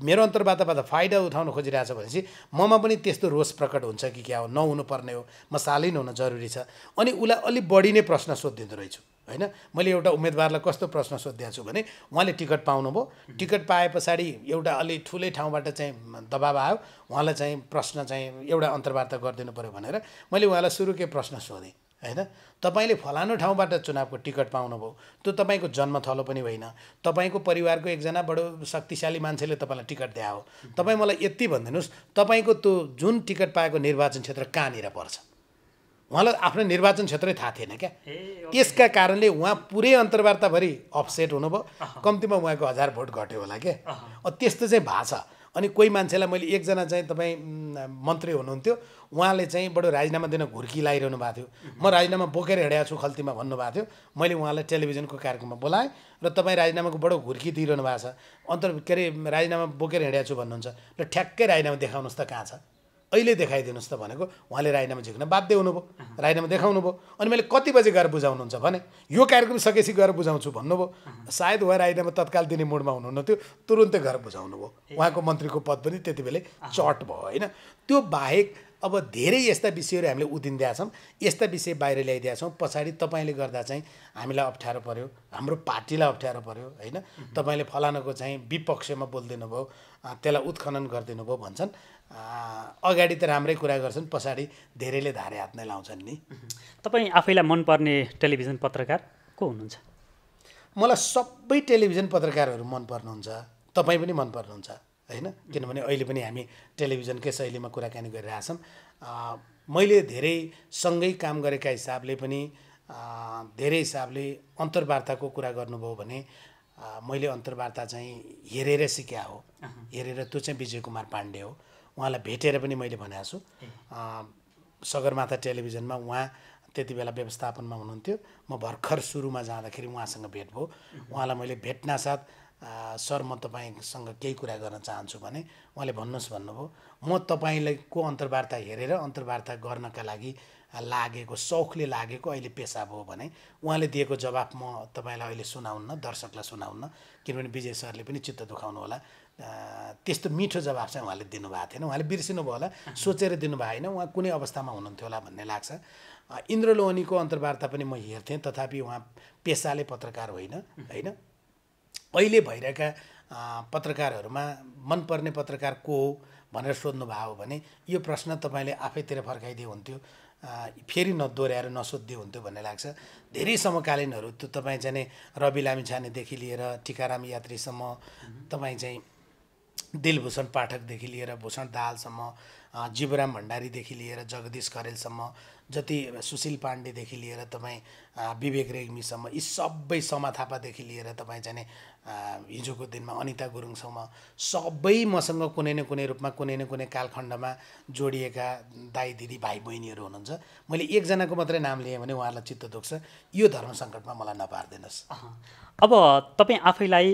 मेरो अन्तर्वार्ताबाट फाइदा उठाउन खोजिरहेछ भनेपछि ममा पनि त्यस्तो रोष प्रकट हुन्छ कि क्या हो नहुनुपर्ने हो म सालिन हुन जरुरी छ अनि उसलाई अलिक बढी नै प्रश्न सोधिदिँदो रहेछु होइन मैले एउटा उम्मेदवारलाई कस्तो प्रश्न सोधिदिएको छु भने उहाँले टिकट पाउनुभयो टिकट पाए पछाडि एउटा अलि ठुलै ठाउँबाट चाहिँ दबाब आयो उहाँलाई चाहिँ प्रश्न चाहिँ एउटा अन्तर्वार्ता गरिदिनु पऱ्यो भनेर मैले उहाँलाई सुरुकै प्रश्न सोधेँ होइन तपाईँले फलानु ठाउँबाट चुनावको टिकट पाउनुभयो त्यो तपाईँको जन्मथलो पनि होइन तपाईँको परिवारको एकजना बडो शक्तिशाली मान्छेले तपाईँलाई टिकट दिए हो तपाईँ मलाई यति भनिदिनुहोस् तपाईँको त्यो जुन टिकट पाएको निर्वाचन क्षेत्र कहाँनिर पर्छ उहाँलाई आफ्नो निर्वाचन क्षेत्रै थाहा थिएन क्या त्यसका कारणले उहाँ पुरै अन्तर्वार्ताभरि अपसेट हुनुभयो कम्तीमा उहाँको हजार भोट घट्यो होला क्या त्यस्तो चाहिँ भएको छ अनि कोही मान्छेलाई मैले एकजना चाहिँ तपाईँ मन्त्री हुनुहुन्थ्यो उहाँले चाहिँ बडो राजीनामा दिन घुर्की लगाइरहनु भएको थियो म राजीनामा बोकेर हिँडेको छु खल्तीमा भन्नुभएको थियो मैले उहाँलाई टेलिभिजनको कार्यक्रममा बोलाएँ र तपाईँ राजीनामाको बडो घुर्की दिइरहनु भएको छ अन्त के अरे राजीनामा बोकेर हिँडेको छु भन्नुहुन्छ र ठ्याक्कै राजीनामा देखाउनुहोस् त कहाँ छ अहिले देखाइदिनुहोस् त भनेको उहाँले राइनामा झिक्न बाध्य हुनुभयो रायनामा देखाउनु भयो अनि मैले कति बजे गएर बुझाउनुहुन्छ भने यो कार्यक्रम सकेपछि गएर बुझाउँछु भन्नुभयो सायद उहाँ रायनामा तत्काल दिने मुडमा हुनुहुन्थ्यो तुरुन्तै घर बुझाउनु भयो उहाँको मन्त्रीको पद पनि त्यति बेलै चट भयो होइन त्यो बाहेक अब धेरै यस्ता विषयहरू हामीले उदिँदा छौँ यस्ता विषय बाहिर ल्याइदिएका छौँ पछाडि तपाईँले गर्दा चाहिँ हामीलाई अप्ठ्यारो पऱ्यो हाम्रो पार्टीलाई अप्ठ्यारो पऱ्यो होइन तपाईँले फलानाको चाहिँ विपक्षमा बोलिदिनु भयो त्यसलाई उत्खनन गरिदिनु भयो भन्छन् अगाडि त राम्रै कुरा गर्छन् पछाडि धेरैले धारे हात नै लाउँछन् नि तपाईँ आफैलाई मनपर्ने टेलिभिजन पत्रकार को हुनुहुन्छ मलाई सबै टेलिभिजन पत्रकारहरू मन पर्नुहुन्छ तपाईँ पनि मन पर्नुहुन्छ होइन किनभने अहिले पनि हामी टेलिभिजनकै शैलीमा कुराकानी गरिरहेछौँ मैले धेरै सँगै काम गरेका हिसाबले पनि धेरै हिसाबले अन्तर्वार्ताको कुरा गर्नुभयो भने मैले अन्तर्वार्ता चाहिँ हेरेर सिक्या हो हेरेर त्यो चाहिँ विजय कुमार पाण्डे हो उहाँलाई भेटेर पनि मैले भनेको छु सगरमाथा टेलिभिजनमा उहाँ त्यति बेला व्यवस्थापनमा हुनुहुन्थ्यो म भर्खर सुरुमा जाँदाखेरि उहाँसँग भेट भयो उहाँलाई मैले भेट्नासाथ सर म तपाईँसँग केही कुरा गर्न चाहन्छु भने उहाँले भन्नुहोस् भन्नुभयो म तपाईँलाई को अन्तर्वार्ता हेरेर अन्तर्वार्ता गर्नका लागि लागेको सौखले लागेको अहिले पेसा भयो भने उहाँले दिएको जवाब म तपाईँलाई अहिले सुनाउन्न दर्शकलाई सुनाउन्न किनभने विजय सरले पनि चित्त दुखाउनु होला त्यस्तो मिठो जवाब चाहिँ उहाँले दिनुभएको थिएन उहाँले बिर्सिनु होला सोचेर दिनुभयो होइन उहाँ कुनै अवस्थामा हुनुहुन्थ्यो होला भन्ने लाग्छ इन्द्र लोहनीको अन्तर्वार्ता पनि म हेर्थेँ तथापि उहाँ पेसाले पत्रकार होइन होइन अहिले भइरहेका पत्रकारहरूमा मनपर्ने पत्रकार को हो भनेर सोध्नुभयो हो भने यो प्रश्न तपाईँले आफैतिर फर्काइदिए हुन्थ्यो फेरि नदोहोऱ्याएर नसोधिदियो हुन्थ्यो भन्ने लाग्छ धेरै समकालीनहरू त्यो तपाईँ चाहिँ रवि लामिछानेदेखि लिएर टिकाराम यात्रीसम्म तपाईँ चाहिँ दिलभूषण पाठकदेखि लिएर भूषण दाहालसम्म जीवराम भण्डारीदेखि लिएर जगदीश खरेलसम्म जति सुशील पाण्डेदेखि लिएर तपाईँ विवेक रेग्मीसम्म यी सबै समा थापादेखि लिएर तपाईँ जाने हिजोको दिनमा अनिता गुरुङसम्म सबै मसँग कुनै न कुनै रूपमा कुनै न कुनै कालखण्डमा जोडिएका दाई दिदी भाइ बहिनीहरू हुनुहुन्छ मैले एकजनाको मात्रै नाम लिएँ भने उहाँलाई चित्त दुख्छ यो धर्म सङ्कटमा मलाई नपारिदिनुहोस् अब तपाईँ आफैलाई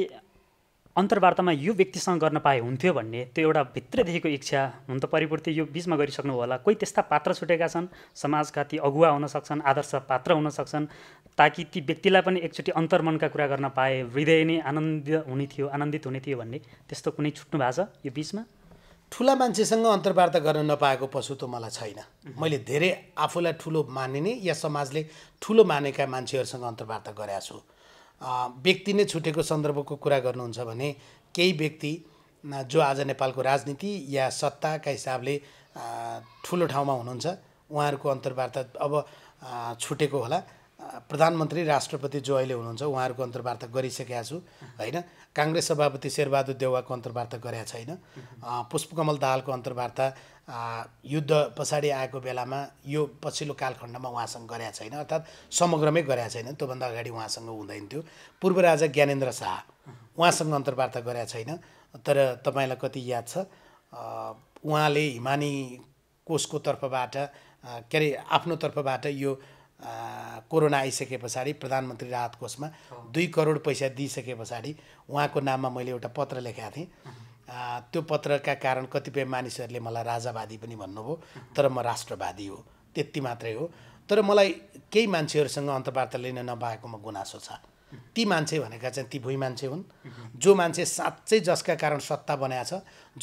अन्तर्वार्तामा यो व्यक्तिसँग गर्न पाए हुन्थ्यो भन्ने त्यो एउटा भित्रैदेखिको इच्छा हुन त परिपूर्ति यो बिचमा गरिसक्नु होला कोही त्यस्ता पात्र छुटेका छन् समाजका ती अगुवा हुन सक्छन् आदर्श पात्र हुन सक्छन् ताकि ती व्यक्तिलाई पनि एकचोटि अन्तर्मनका कुरा गर्न पाए हृदय नै आनन्द हुने थियो आनन्दित हुने थियो भन्ने त्यस्तो कुनै छुट्नु भएको छ यो बिचमा ठुला मान्छेसँग अन्तर्वार्ता गर्न नपाएको पशु त मलाई छैन मैले धेरै आफूलाई ठुलो मानिने या समाजले ठुलो मानेका मान्छेहरूसँग अन्तर्वार्ता गरेका छु व्यक्ति नै छुटेको सन्दर्भको कुरा गर्नुहुन्छ भने केही व्यक्ति जो आज नेपालको राजनीति या सत्ताका हिसाबले ठुलो ठाउँमा हुनुहुन्छ उहाँहरूको अन्तर्वार्ता अब छुटेको होला प्रधानमन्त्री राष्ट्रपति जो अहिले हुनुहुन्छ उहाँहरूको अन्तर्वार्ता गरिसकेका छु होइन काङ्ग्रेस सभापति शेरबहादुर देउवाको अन्तर्वार्ता गरेका छैन पुष्पकमल दाहालको अन्तर्वार्ता युद्ध पछाडि आएको बेलामा यो पछिल्लो कालखण्डमा उहाँसँग गरेका छैन अर्थात् समग्रमै गरेका छैन त्योभन्दा अगाडि उहाँसँग हुँदैन थियो पूर्व राजा ज्ञानेन्द्र शाह उहाँसँग अन्तर्वार्ता गरेका छैन तर तपाईँलाई कति याद छ उहाँले हिमानी कोषको तर्फबाट के अरे आफ्नो तर्फबाट यो कोरोना आइसके पछाडि प्रधानमन्त्री राहत कोषमा दुई करोड पैसा दिइसके पछाडि उहाँको नाममा मैले एउटा पत्र लेखाएको थिएँ त्यो पत्रका कारण कतिपय मानिसहरूले मलाई राजावादी पनि भन्नुभयो तर म राष्ट्रवादी हो त्यति मात्रै हो तर मलाई केही मान्छेहरूसँग अन्तर्वार्ता लिन नपाएकोमा गुनासो छ ती मान्छे भनेका चाहिँ ती भुइँ मान्छे हुन् जो मान्छे साँच्चै जसका कारण सत्ता बनाएछ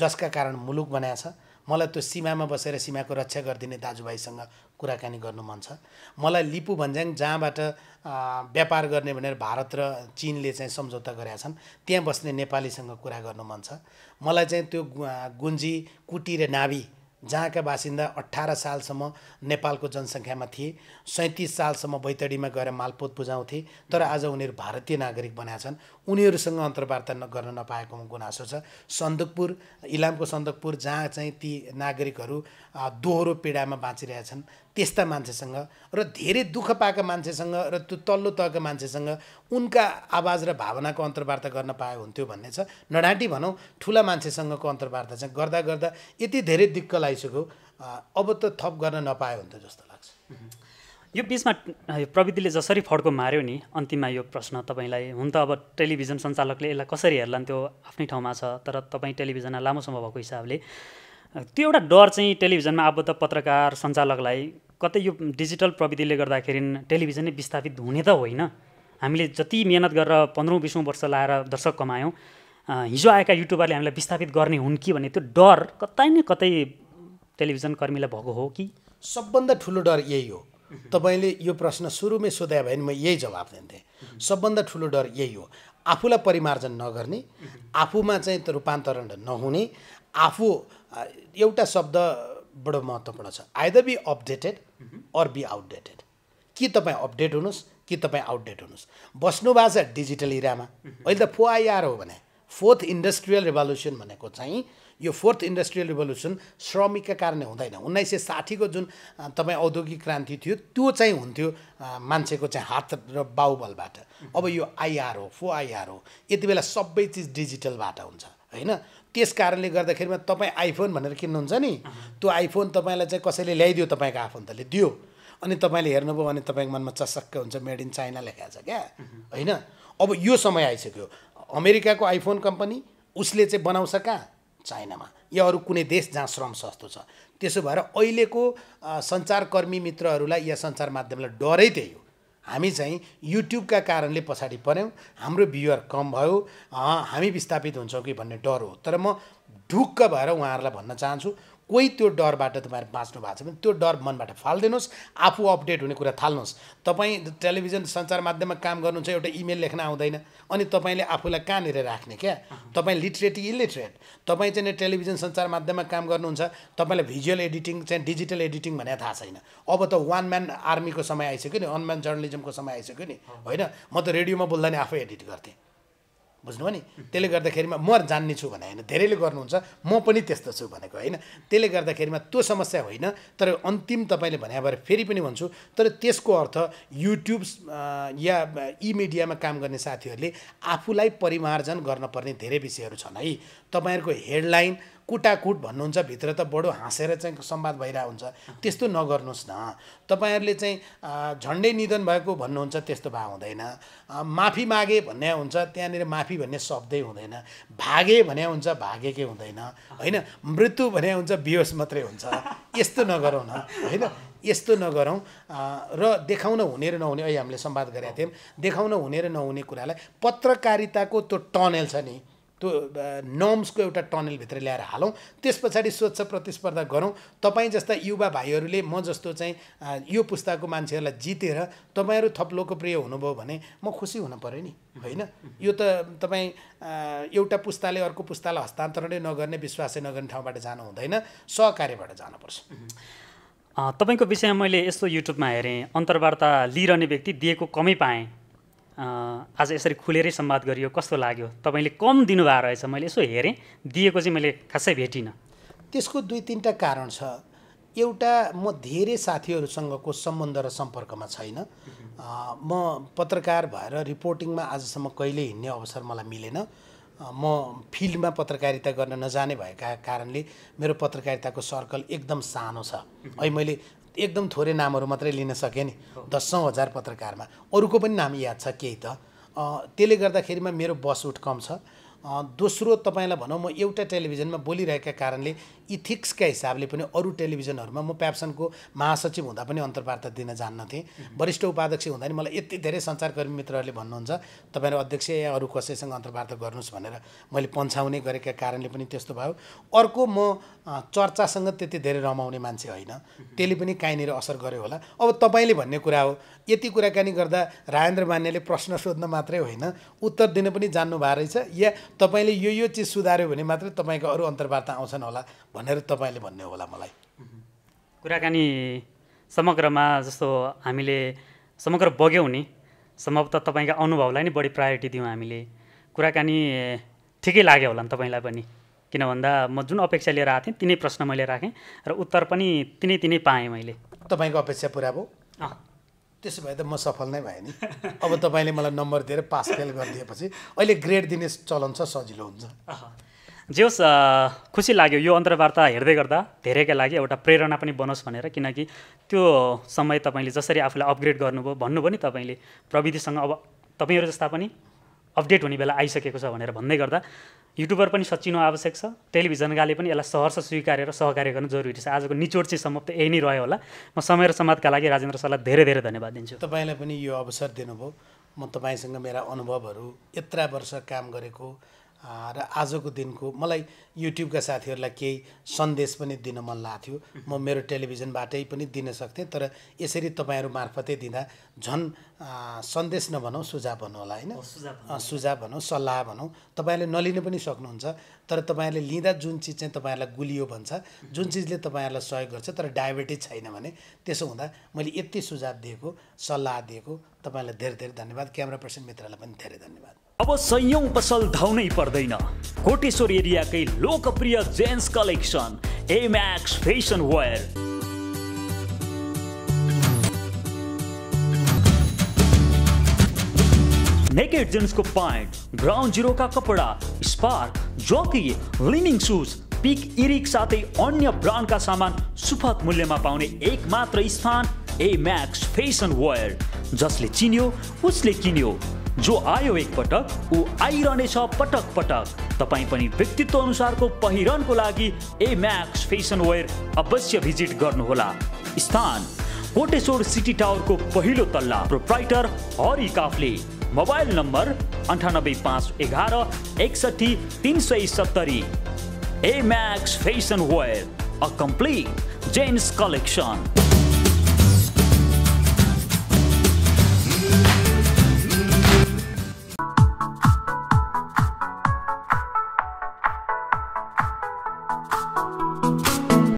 जसका कारण मुलुक बनाएछ मलाई त्यो सीमामा बसेर सीमाको रक्षा गरिदिने दाजुभाइसँग कुराकानी गर्नु मन छ मलाई लिपु भन्ज्याङ जहाँबाट व्यापार गर्ने भनेर भारत र चिनले चाहिँ सम्झौता गरेका छन् त्यहाँ बस्ने नेपालीसँग कुरा गर्नु मन छ मलाई चाहिँ त्यो गुन्जी कुटी र नाभि जहाँका बासिन्दा अठार सालसम्म नेपालको जनसङ्ख्यामा थिए सैँतिस सालसम्म बैतडीमा गएर मालपोत बुझाउँथे तर आज उनीहरू भारतीय नागरिक बनाएका छन् उनीहरूसँग अन्तर्वार्ता गर्न नपाएकोमा गुनासो छ सन्दकपुर इलामको सन्दकपुर जहाँ चाहिँ ती नागरिकहरू दोहोरो पीडामा बाँचिरहेछन् त्यस्ता मान्छेसँग र धेरै दुःख पाएका मान्छेसँग र त्यो तल्लो तहका मान्छेसँग उनका आवाज र भावनाको अन्तर्वार्ता गर्न पाए हुन्थ्यो भन्ने छ नडाँटी भनौँ ठुला मान्छेसँगको अन्तर्वार्ता चाहिँ गर्दा गर्दा यति धेरै दिक्क लागिसक्यो अब त थप गर्न नपाए हुन्थ्यो जस्तो लाग्छ यो बिचमा प्रविधिले जसरी फड्को मार्यो नि अन्तिममा यो प्रश्न तपाईँलाई हुन त अब टेलिभिजन सञ्चालकले यसलाई कसरी हेर्लान् त्यो आफ्नै ठाउँमा छ तर तपाईँ टेलिभिजनमा लामो समय भएको हिसाबले त्यो एउटा डर चाहिँ टेलिभिजनमा आबद्ध पत्रकार सञ्चालकलाई कतै यो डिजिटल प्रविधिले गर्दाखेरि टेलिभिजन नै विस्थापित हुने त होइन हामीले जति मिहिनेत गरेर पन्ध्रौँ बिसौँ वर्ष लाएर दर्शक कमायौँ हिजो आएका युट्युबरले हामीलाई विस्थापित गर्ने हुन् कि भन्ने त्यो डर कतै न कतै टेलिभिजन कर्मीलाई भएको हो कि सबभन्दा ठुलो डर यही हो तपाईँले यो प्रश्न सुरुमै भए भने म यही जवाब दिन्थेँ सबभन्दा ठुलो डर यही हो आफूलाई परिमार्जन नगर्ने आफूमा चाहिँ रूपान्तरण नहुने आफू एउटा शब्द बडो महत्त्वपूर्ण छ either be updated or be outdated कि तपाईँ अपडेट हुनुहोस् कि तपाईँ आउटडेट हुनुहोस् बस्नु भएको छ डिजिटल इरामा अहिले त फोआइआर हो भने फोर्थ इन्डस्ट्रियल रेभोल्युसन भनेको चाहिँ यो फोर्थ इन्डस्ट्रियल रिभोल्युसन श्रमिकका कारणले हुँदैन उन्नाइस सय साठीको जुन तपाईँ औद्योगिक क्रान्ति थियो त्यो चाहिँ हुन्थ्यो मान्छेको चाहिँ हात र बाहुबलबाट अब यो आइआर हो फो आइआर हो यति बेला सबै चिज डिजिटलबाट हुन्छ होइन त्यस कारणले गर्दाखेरिमा तपाईँ आइफोन भनेर किन्नुहुन्छ नि त्यो आइफोन तपाईँलाई चाहिँ कसैले ल्याइदियो तपाईँको आफन्तले दियो अनि तपाईँले हेर्नुभयो भने तपाईँको मनमा चसक्क हुन्छ मेड इन चाइना लेखाएको छ क्या होइन अब यो समय आइसक्यो अमेरिकाको आइफोन कम्पनी उसले चाहिँ बनाउँछ कहाँ चाइनामा या अरू कुनै देश जहाँ श्रम सस्तो छ त्यसो भएर अहिलेको सञ्चारकर्मी मित्रहरूलाई या सञ्चार माध्यमलाई डरै त्यही हो हामी चाहिँ युट्युबका कारणले पछाडि पऱ्यौँ हाम्रो भ्युअर कम भयो हामी विस्थापित हुन्छौँ कि भन्ने डर हो तर म ढुक्क भएर उहाँहरूलाई भन्न चाहन्छु कोही त्यो डरबाट तपाईँहरू बाँच्नु भएको छ भने त्यो डर मनबाट फालिदिनुहोस् आफू अपडेट हुने कुरा थाल्नुहोस् तपाईँ टेलिभिजन सञ्चार माध्यममा काम गर्नुहुन्छ एउटा इमेल लेख्न आउँदैन अनि तपाईँले आफूलाई कहाँनिर राख्ने क्या तपाईँ लिटरेटी इलिटरेट तपाईँ चाहिँ टेलिभिजन सञ्चार माध्यममा काम गर्नुहुन्छ तपाईँलाई भिजुअल एडिटिङ चाहिँ डिजिटल एडिटिङ भनेर थाहा छैन अब त वान म्यान आर्मीको समय आइसक्यो नि वान म्यान जर्नलिजमको समय आइसक्यो नि होइन म त रेडियोमा बोल्दा नि आफै एडिट गर्थेँ बुझ्नुभयो नि त्यसले गर्दाखेरिमा म जान्ने छु भने होइन धेरैले गर्नुहुन्छ म पनि त्यस्तो छु भनेको होइन त्यसले गर्दाखेरिमा त्यो समस्या होइन तर अन्तिम तपाईँले भने भएर फेरि पनि भन्छु तर त्यसको अर्थ युट्युब या इ मिडियामा काम गर्ने साथीहरूले आफूलाई परिमार्जन गर्नपर्ने धेरै विषयहरू छन् है तपाईँहरूको हेडलाइन कुटाकुट भन्नुहुन्छ भित्र त बडो हाँसेर चाहिँ संवाद भइरहेको हुन्छ त्यस्तो नगर्नुहोस् न तपाईँहरूले चाहिँ झन्डै निधन भएको भन्नुहुन्छ त्यस्तो भए हुँदैन माफी मागे भन्ने हुन्छ त्यहाँनिर माफी भन्ने शब्दै हुँदैन भागे भन्या हुन्छ भागेकै हुँदैन होइन मृत्यु भने हुन्छ बिहोस मात्रै हुन्छ यस्तो नगरौँ न होइन यस्तो नगरौँ र देखाउन हुने र नहुने अहिले हामीले संवाद गरेका थियौँ देखाउन हुने र नहुने कुरालाई पत्रकारिताको त्यो टनेल छ नि त्यो नर्म्सको एउटा टनलभित्र ल्याएर हालौँ त्यस पछाडि स्वच्छ प्रतिस्पर्धा गरौँ तपाईँ जस्ता युवा भाइहरूले म जस्तो चाहिँ यो पुस्ताको मान्छेहरूलाई जितेर तपाईँहरू थप लोकप्रिय हुनुभयो भने म खुसी हुन पऱ्यो नि होइन यो त तपाईँ एउटा पुस्ताले अर्को पुस्तालाई हस्तान्तरणै नगर्ने विश्वासै नगर्ने ठाउँबाट जानु हुँदैन सहकार्यबाट जानुपर्छ तपाईँको विषयमा मैले यस्तो युट्युबमा हेरेँ अन्तर्वार्ता लिइरहने व्यक्ति दिएको कमै पाएँ आज यसरी खुलेरै सम्वाद गरियो कस्तो लाग्यो तपाईँले कम दिनुभएको रहेछ मैले यसो हेरेँ दिएको चाहिँ मैले खासै भेटिनँ त्यसको दुई तिनवटा कारण छ एउटा म धेरै साथीहरूसँगको सम्बन्ध र सम्पर्कमा छैन म पत्रकार भएर रिपोर्टिङमा आजसम्म कहिले हिँड्ने अवसर मलाई मिलेन म फिल्डमा पत्रकारिता गर्न नजाने भएका कारणले मेरो पत्रकारिताको सर्कल एकदम सानो छ है मैले एकदम थोरै नामहरू मात्रै लिन सकेँ नि दसौँ हजार पत्रकारमा अरूको पनि नाम याद छ केही त त्यसले गर्दाखेरिमा मेरो बस उठ कम छ दोस्रो तपाईँलाई भनौँ म एउटा टेलिभिजनमा बोलिरहेका कारणले इथिक्सका हिसाबले पनि अरू टेलिभिजनहरूमा म प्याप्सनको महासचिव हुँदा पनि अन्तर्वार्ता दिन जान्नथेँ वरिष्ठ उपाध्यक्ष हुँदा नि मलाई यति धेरै सञ्चारकर्मी मित्रहरूले भन्नुहुन्छ तपाईँहरू अध्यक्ष या अरू कसैसँग अन्तर्वार्ता गर्नुहोस् भनेर मैले पन्छाउने गरेका कारणले पनि त्यस्तो भयो अर्को म चर्चासँग त्यति धेरै रमाउने मान्छे होइन त्यसले पनि कहीँनिर असर गर्यो होला अब तपाईँले भन्ने कुरा हो यति कुराकानी गर्दा राजेन्द्र मान्यले प्रश्न सोध्न मात्रै होइन उत्तर दिन पनि जान्नु भएको रहेछ या तपाईँले यो यो चिज सुधार्यो भने मात्रै तपाईँको अरू अन्तर्वार्ता आउँछन् होला भनेर तपाईँले भन्ने होला मलाई कुराकानी समग्रमा जस्तो हामीले समग्र बग्यौँ नि सम्भवतः तपाईँको अनुभवलाई नै बढी प्रायोरिटी दियौँ हामीले कुराकानी ठिकै लाग्यो होला नि तपाईँलाई पनि किन भन्दा म जुन अपेक्षा लिएर आएको थिएँ तिनै प्रश्न मैले राखेँ र उत्तर पनि तिनै तिनै पाएँ मैले तपाईँको अपेक्षा पुरा भयो त्यसो भए त म सफल नै भएँ नि अब तपाईँले मलाई नम्बर दिएर पास फेल गरिदिएपछि अहिले ग्रेड दिने चलन छ सजिलो हुन्छ जे होस् खुसी लाग्यो यो अन्तर्वार्ता हेर्दै गर्दा धेरैका लागि एउटा प्रेरणा पनि बनोस् भनेर किनकि त्यो समय तपाईँले जसरी आफूलाई अपग्रेड गर्नुभयो भन्नुभयो नि तपाईँले प्रविधिसँग अब तपाईँहरू जस्ता पनि अपडेट हुने बेला आइसकेको छ भनेर भन्दै गर्दा युट्युबर पनि सचिनु आवश्यक छ टेलिभिजनकाले पनि यसलाई सहर्ष स्वीकारेर सहकार्य गर्नु जरुरी छ आजको निचोड चाहिँ समाप्त यही नै रह्यो होला म समय र समाजका लागि राजेन्द्र सरलाई धेरै धेरै धन्यवाद दिन्छु तपाईँलाई पनि यो अवसर दिनुभयो म तपाईँसँग मेरा अनुभवहरू यत्र वर्ष काम गरेको र आजको दिनको मलाई युट्युबका साथीहरूलाई केही सन्देश पनि दिन मन लाग्थ्यो म मेरो टेलिभिजनबाटै पनि दिन सक्थेँ तर यसरी तपाईँहरू मार्फतै दिँदा झन् सन्देश नभनौँ सुझाव भनौँ होला होइन सुझाव भनौँ सल्लाह भनौँ तपाईँहरूले नलिन पनि सक्नुहुन्छ तर तपाईँहरूले लिँदा जुन चिज चाहिँ तपाईँहरूलाई गुलियो भन्छ जुन चिजले तपाईँहरूलाई सहयोग गर्छ तर डायबेटिज छैन भने त्यसो हुँदा मैले यति सुझाव दिएको सल्लाह दिएको तपाईँहरूलाई धेरै धेरै धन्यवाद क्यामरा पर्सन मित्रलाई पनि धेरै धन्यवाद अब सयौं पसल धाउनै पर्दैन कोटेश्वर एरियाकै लोकप्रिय gents collection A Max fashion wear naked जिन्सको प्यान्ट ग्राउन्ड जिरोका कपडा स्पार्क जकी लिनिङ सुज पिक इरिक साथै अन्य ब्रान्डका सामान सुपथ मूल्यमा पाउने एकमात्र स्थान एम्याक्स फेसन वेयर जसले चिन्यो उसले किन्यो जो आयो एक पटक ऊ आइरहनेछ पटक पटक तपाईँ पनि व्यक्तित्व अनुसारको पहिरनको लागि ए म्याक्स फेसन वेयर अवश्य भिजिट गर्नुहोला स्थान कोटेश्वर सिटी टावरको पहिलो तल्ला proprietor Hari Kafle mobile number अन्ठानब्बे पाँच एघार एकसठी तिन सय सत्तरी A Max fashion wear a complete gents collection